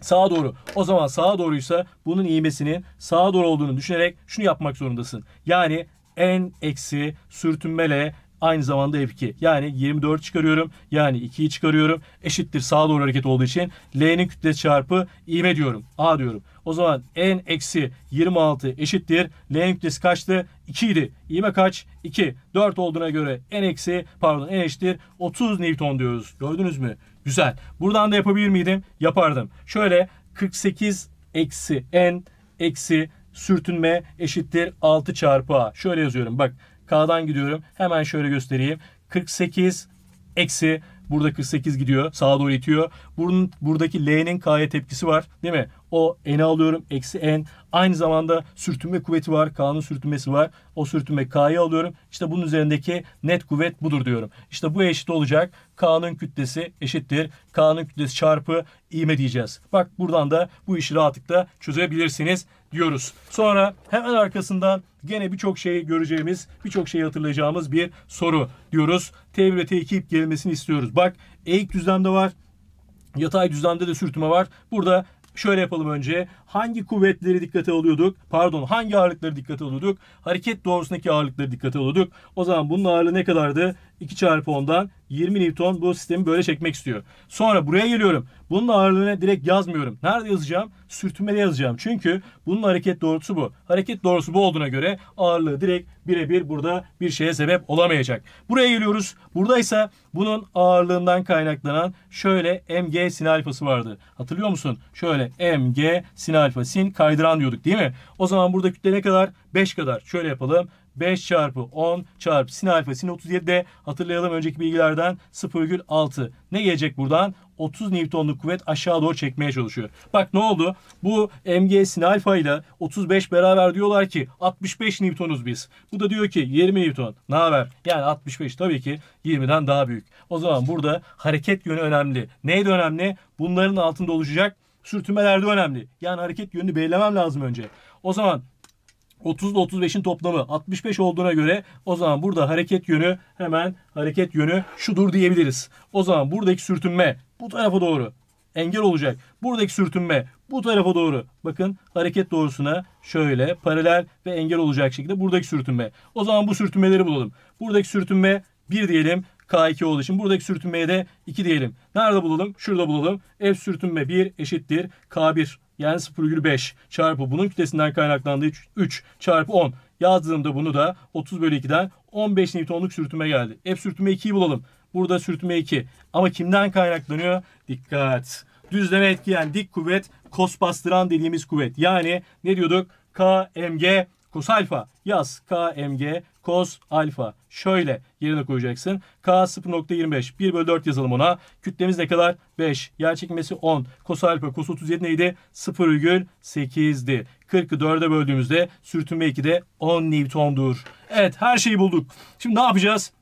Sağa doğru. O zaman sağa doğruysa bunun iğmesinin sağa doğru olduğunu düşünerek şunu yapmak zorundasın. Yani n eksi sürtünmele aynı zamanda F2. Yani 24 çıkarıyorum. Yani 2'yi çıkarıyorum. Eşittir sağa doğru hareket olduğu için L'nin kütlesi çarpı ivme diyorum. A diyorum. O zaman N eksi 26 eşittir. L'nin kütlesi kaçtı? 2 idi. İvme kaç? 2. 4 olduğuna göre N eksi pardon N eşittir 30 Newton diyoruz. Gördünüz mü? Güzel. Buradan da yapabilir miydim? Yapardım. Şöyle 48 eksi N eksi sürtünme eşittir 6 çarpı A. Şöyle yazıyorum bak K'dan gidiyorum. Hemen şöyle göstereyim. 48 eksi Burada 48 gidiyor. Sağa doğru itiyor. Bunun, buradaki L'nin K'ya tepkisi var. Değil mi? O N'i alıyorum. Eksi N. Aynı zamanda sürtünme kuvveti var. K'nın sürtünmesi var. O sürtünme K'yı alıyorum. İşte bunun üzerindeki net kuvvet budur diyorum. İşte bu eşit olacak. K'nın kütlesi eşittir. K'nın kütlesi çarpı iğme diyeceğiz. Bak buradan da bu işi rahatlıkla çözebilirsiniz diyoruz. Sonra hemen arkasından gene birçok şey göreceğimiz, birçok şey hatırlayacağımız bir soru diyoruz. T1 ve T2 ip gelmesini istiyoruz. Bak eğik düzlemde var. Yatay düzlemde de sürtünme var. Burada şöyle yapalım önce. Hangi kuvvetleri dikkate alıyorduk? Pardon hangi ağırlıkları dikkate alıyorduk? Hareket doğrusundaki ağırlıkları dikkate alıyorduk. O zaman bunun ağırlığı ne kadardı? 2 çarpı 10'dan 20 Newton bu sistemi böyle çekmek istiyor. Sonra buraya geliyorum. Bunun ağırlığını direkt yazmıyorum. Nerede yazacağım? Sürtünmede yazacağım. Çünkü bunun hareket doğrusu bu. Hareket doğrusu bu olduğuna göre ağırlığı direkt birebir burada bir şeye sebep olamayacak. Buraya geliyoruz. Burada ise bunun ağırlığından kaynaklanan şöyle mg sin alfası vardı. Hatırlıyor musun? Şöyle mg sin alfa sin kaydıran diyorduk değil mi? O zaman burada kütle ne kadar? 5 kadar. Şöyle yapalım. 5 çarpı 10 çarpı sin alfa sin 37 de hatırlayalım önceki bilgilerden 0,6. Ne gelecek buradan? 30 Newton'luk kuvvet aşağı doğru çekmeye çalışıyor. Bak ne oldu? Bu MG sin alfa ile 35 beraber diyorlar ki 65 Newton'uz biz. Bu da diyor ki 20 Newton. Ne haber? Yani 65 tabii ki 20'den daha büyük. O zaman burada hareket yönü önemli. Neydi önemli? Bunların altında oluşacak sürtünmeler de önemli. Yani hareket yönünü belirlemem lazım önce. O zaman 30 ile 35'in toplamı 65 olduğuna göre o zaman burada hareket yönü hemen hareket yönü şudur diyebiliriz. O zaman buradaki sürtünme bu tarafa doğru engel olacak. Buradaki sürtünme bu tarafa doğru. Bakın hareket doğrusuna şöyle paralel ve engel olacak şekilde buradaki sürtünme. O zaman bu sürtünmeleri bulalım. Buradaki sürtünme 1 diyelim. K2 olduğu için buradaki sürtünmeye de 2 diyelim. Nerede bulalım? Şurada bulalım. F sürtünme 1 eşittir. K1 yani 0,5 çarpı bunun kütlesinden kaynaklandığı 3, çarpı 10 yazdığımda bunu da 30 bölü 2'den 15 Newton'luk sürtünme geldi. Hep sürtünme 2'yi bulalım. Burada sürtünme 2. Ama kimden kaynaklanıyor? Dikkat. Düzleme etkileyen dik kuvvet kos bastıran dediğimiz kuvvet. Yani ne diyorduk? KMG kos alfa. Yaz. KMG Cos alfa şöyle yerine koyacaksın. K 0.25 1 bölü 4 yazalım ona. Kütlemiz ne kadar? 5. Yer çekmesi 10. Cos alfa cos 37 neydi? 0,8'di. 40'ı 4'e böldüğümüzde sürtünme 2 de 10 Newton'dur. Evet her şeyi bulduk. Şimdi ne yapacağız?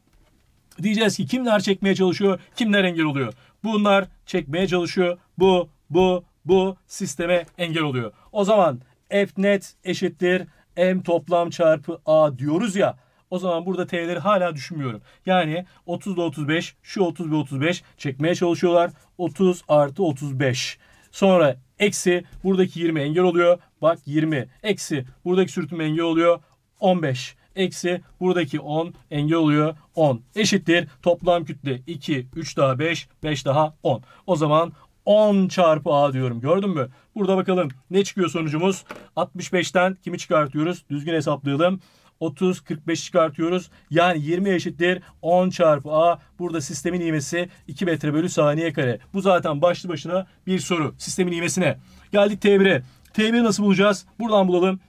Diyeceğiz ki kimler çekmeye çalışıyor, kimler engel oluyor. Bunlar çekmeye çalışıyor. Bu, bu, bu sisteme engel oluyor. O zaman F net eşittir M toplam çarpı A diyoruz ya o zaman burada T'leri hala düşünmüyorum. Yani 30 ile 35 şu 30 ve 35 çekmeye çalışıyorlar. 30 artı 35. Sonra eksi buradaki 20 engel oluyor. Bak 20 eksi buradaki sürtünme engel oluyor. 15 eksi buradaki 10 engel oluyor 10 eşittir toplam kütle 2 3 daha 5 5 daha 10 o zaman 10 çarpı A diyorum gördün mü burada bakalım ne çıkıyor sonucumuz 65'ten kimi çıkartıyoruz düzgün hesaplayalım 30, 45 çıkartıyoruz. Yani 20 eşittir 10 çarpı A. Burada sistemin ivmesi 2 metre bölü saniye kare. Bu zaten başlı başına bir soru. Sistemin ivmesine. Geldik T1'e. T1'i nasıl bulacağız? Buradan bulalım.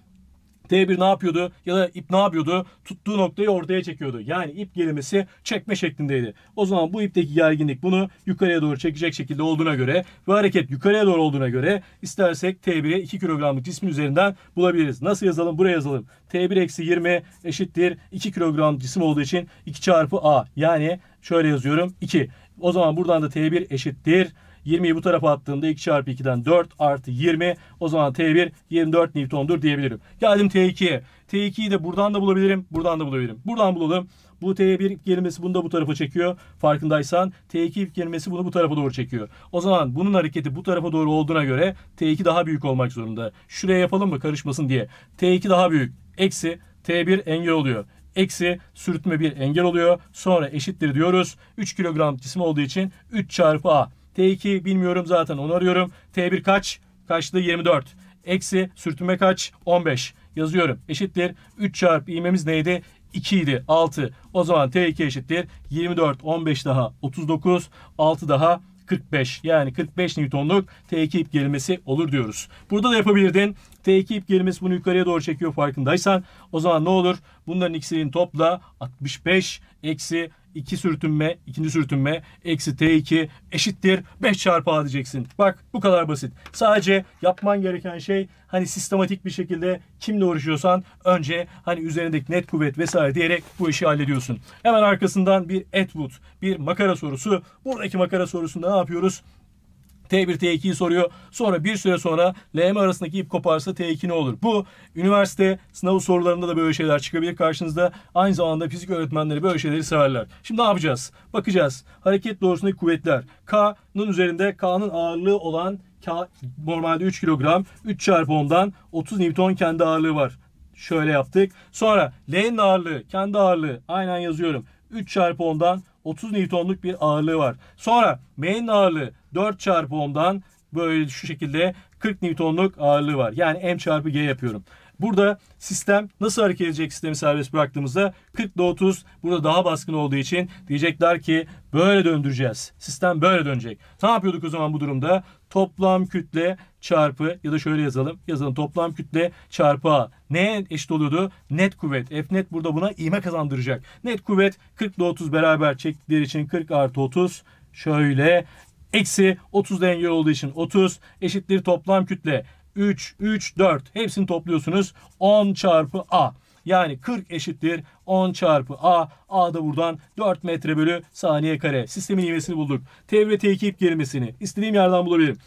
T1 ne yapıyordu ya da ip ne yapıyordu? Tuttuğu noktayı ortaya çekiyordu. Yani ip gerilmesi çekme şeklindeydi. O zaman bu ipteki gerginlik bunu yukarıya doğru çekecek şekilde olduğuna göre ve hareket yukarıya doğru olduğuna göre istersek T1'e 2 kilogramlık cismin üzerinden bulabiliriz. Nasıl yazalım? Buraya yazalım. T1 eksi 20 eşittir 2 kilogram cisim olduğu için 2 çarpı A. Yani şöyle yazıyorum 2. O zaman buradan da T1 eşittir 20'yi bu tarafa attığımda 2 çarpı 2'den 4 artı 20. O zaman T1 24 Newton'dur diyebilirim. Geldim T2'ye. T2'yi de buradan da bulabilirim. Buradan da bulabilirim. Buradan bulalım. Bu T1 gelmesi bunu da bu tarafa çekiyor. Farkındaysan T2 gelmesi bunu bu tarafa doğru çekiyor. O zaman bunun hareketi bu tarafa doğru olduğuna göre T2 daha büyük olmak zorunda. Şuraya yapalım mı karışmasın diye. T2 daha büyük. Eksi T1 engel oluyor eksi sürtme bir engel oluyor. Sonra eşittir diyoruz. 3 kilogram cisim olduğu için 3 çarpı A. T2 bilmiyorum zaten onu arıyorum. T1 kaç? Kaçtı? 24. Eksi sürtünme kaç? 15. Yazıyorum. Eşittir. 3 çarpı iğmemiz neydi? 2 idi 6. O zaman T2 eşittir 24 15 daha 39 6 daha 45 yani 45 Newton'luk T2 ip gerilmesi olur diyoruz. Burada da yapabilirdin. T2 ip gerilmesi bunu yukarıya doğru çekiyor farkındaysan. O zaman ne olur? Bunların ikisinin topla 65 eksi 2 sürtünme, ikinci sürtünme eksi T2 eşittir 5 çarpı A diyeceksin. Bak bu kadar basit. Sadece yapman gereken şey hani sistematik bir şekilde kimle uğraşıyorsan önce hani üzerindeki net kuvvet vesaire diyerek bu işi hallediyorsun. Hemen arkasından bir Atwood, bir makara sorusu. Buradaki makara sorusunda ne yapıyoruz? T1 T2'yi soruyor. Sonra bir süre sonra LM arasındaki ip koparsa T2 ne olur? Bu üniversite sınavı sorularında da böyle şeyler çıkabilir karşınızda. Aynı zamanda fizik öğretmenleri böyle şeyleri severler. Şimdi ne yapacağız? Bakacağız. Hareket doğrusundaki kuvvetler. K'nın üzerinde K'nın ağırlığı olan K normalde 3 kilogram 3 çarpı 10'dan 30 Newton kendi ağırlığı var. Şöyle yaptık. Sonra L'nin ağırlığı, kendi ağırlığı aynen yazıyorum. 3 çarpı 10'dan 30 Newton'luk bir ağırlığı var. Sonra main ağırlığı 4 çarpı 10'dan böyle şu şekilde 40 Newton'luk ağırlığı var. Yani M çarpı G yapıyorum. Burada sistem nasıl hareket edecek sistemi serbest bıraktığımızda 40 40'da 30 burada daha baskın olduğu için diyecekler ki böyle döndüreceğiz. Sistem böyle dönecek. Ne yapıyorduk o zaman bu durumda? Toplam kütle çarpı ya da şöyle yazalım. Yazalım toplam kütle çarpı A. Neye eşit oluyordu? Net kuvvet. F net burada buna iğme kazandıracak. Net kuvvet 40 ile 30 beraber çektikleri için 40 artı 30 şöyle Eksi 30 denge olduğu için 30 eşittir toplam kütle. 3, 3, 4 hepsini topluyorsunuz. 10 çarpı A. Yani 40 eşittir 10 çarpı A. A da buradan 4 metre bölü saniye kare. Sistemin ivmesini bulduk. t ve T2 ip gerilmesini. istediğim yerden bulabilirim.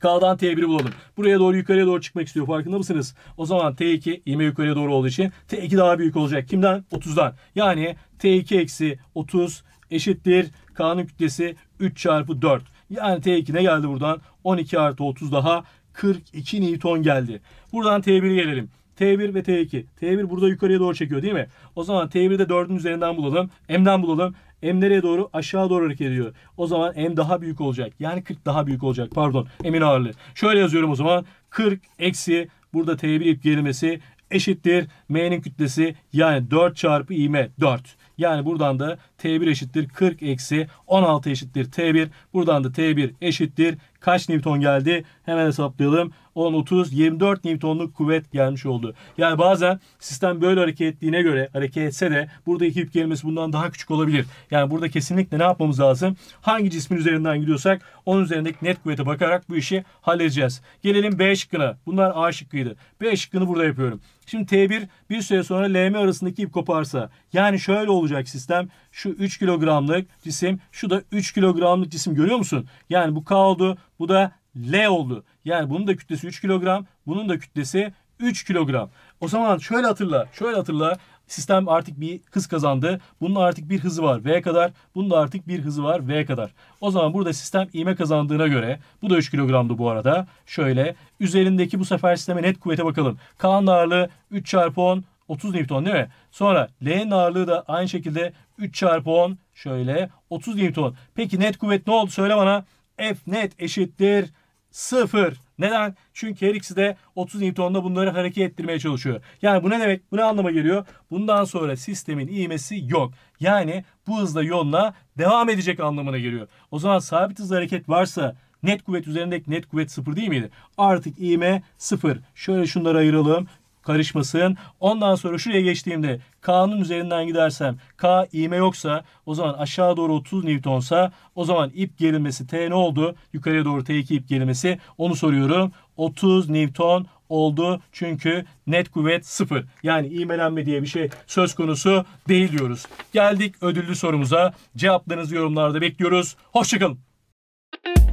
K'dan T1'i bulalım. Buraya doğru yukarıya doğru çıkmak istiyor. Farkında mısınız? O zaman T2 ivme yukarıya doğru olduğu için T2 daha büyük olacak. Kimden? 30'dan. Yani T2 eksi 30 eşittir. K'nın kütlesi 3 çarpı 4. Yani T2 ne geldi buradan? 12 artı 30 daha 42 Newton geldi. Buradan T1'e gelelim. T1 ve T2. T1 burada yukarıya doğru çekiyor değil mi? O zaman T1'de 4'ün üzerinden bulalım. M'den bulalım. M nereye doğru? Aşağı doğru hareket ediyor. O zaman M daha büyük olacak. Yani 40 daha büyük olacak. Pardon. M'in ağırlığı. Şöyle yazıyorum o zaman. 40 eksi burada T1 ip gerilmesi eşittir. M'nin kütlesi yani 4 çarpı iğme 4. Yani buradan da T1 eşittir 40 eksi 16 eşittir T1. Buradan da T1 eşittir kaç Newton geldi? Hemen hesaplayalım. 10, 30, 24 Newton'luk kuvvet gelmiş oldu. Yani bazen sistem böyle hareket ettiğine göre hareket etse de burada ekip kelimesi bundan daha küçük olabilir. Yani burada kesinlikle ne yapmamız lazım? Hangi cismin üzerinden gidiyorsak onun üzerindeki net kuvvete bakarak bu işi halledeceğiz. Gelelim B şıkkına. Bunlar A şıkkıydı. B şıkkını burada yapıyorum. Şimdi T1 bir süre sonra LM arasındaki ip koparsa yani şöyle olacak sistem şu 3 kilogramlık cisim, şu da 3 kilogramlık cisim görüyor musun? Yani bu K oldu, bu da L oldu. Yani bunun da kütlesi 3 kilogram, bunun da kütlesi 3 kilogram. O zaman şöyle hatırla, şöyle hatırla. Sistem artık bir hız kazandı. Bunun artık bir hızı var V kadar. Bunun da artık bir hızı var V kadar. O zaman burada sistem iğme kazandığına göre bu da 3 kilogramdı bu arada. Şöyle üzerindeki bu sefer sisteme net kuvvete bakalım. K'nın ağırlığı 3 çarpı 10 30 Newton değil mi? Sonra L'nin ağırlığı da aynı şekilde 3 çarpı 10 şöyle 30 Newton. Peki net kuvvet ne oldu söyle bana. F net eşittir 0. Neden? Çünkü her ikisi de 30 Newton'da bunları hareket ettirmeye çalışıyor. Yani bu ne demek? Bu ne anlama geliyor? Bundan sonra sistemin iğmesi yok. Yani bu hızla yoluna devam edecek anlamına geliyor. O zaman sabit hızlı hareket varsa net kuvvet üzerindeki net kuvvet sıfır değil miydi? Artık iğme sıfır. Şöyle şunları ayıralım karışmasın. Ondan sonra şuraya geçtiğimde K'nın üzerinden gidersem K iğme yoksa o zaman aşağı doğru 30 Newton'sa o zaman ip gerilmesi T ne oldu? Yukarıya doğru T2 ip gerilmesi onu soruyorum. 30 Newton oldu. Çünkü net kuvvet sıfır. Yani iğmelenme diye bir şey söz konusu değil diyoruz. Geldik ödüllü sorumuza. Cevaplarınızı yorumlarda bekliyoruz. Hoşçakalın.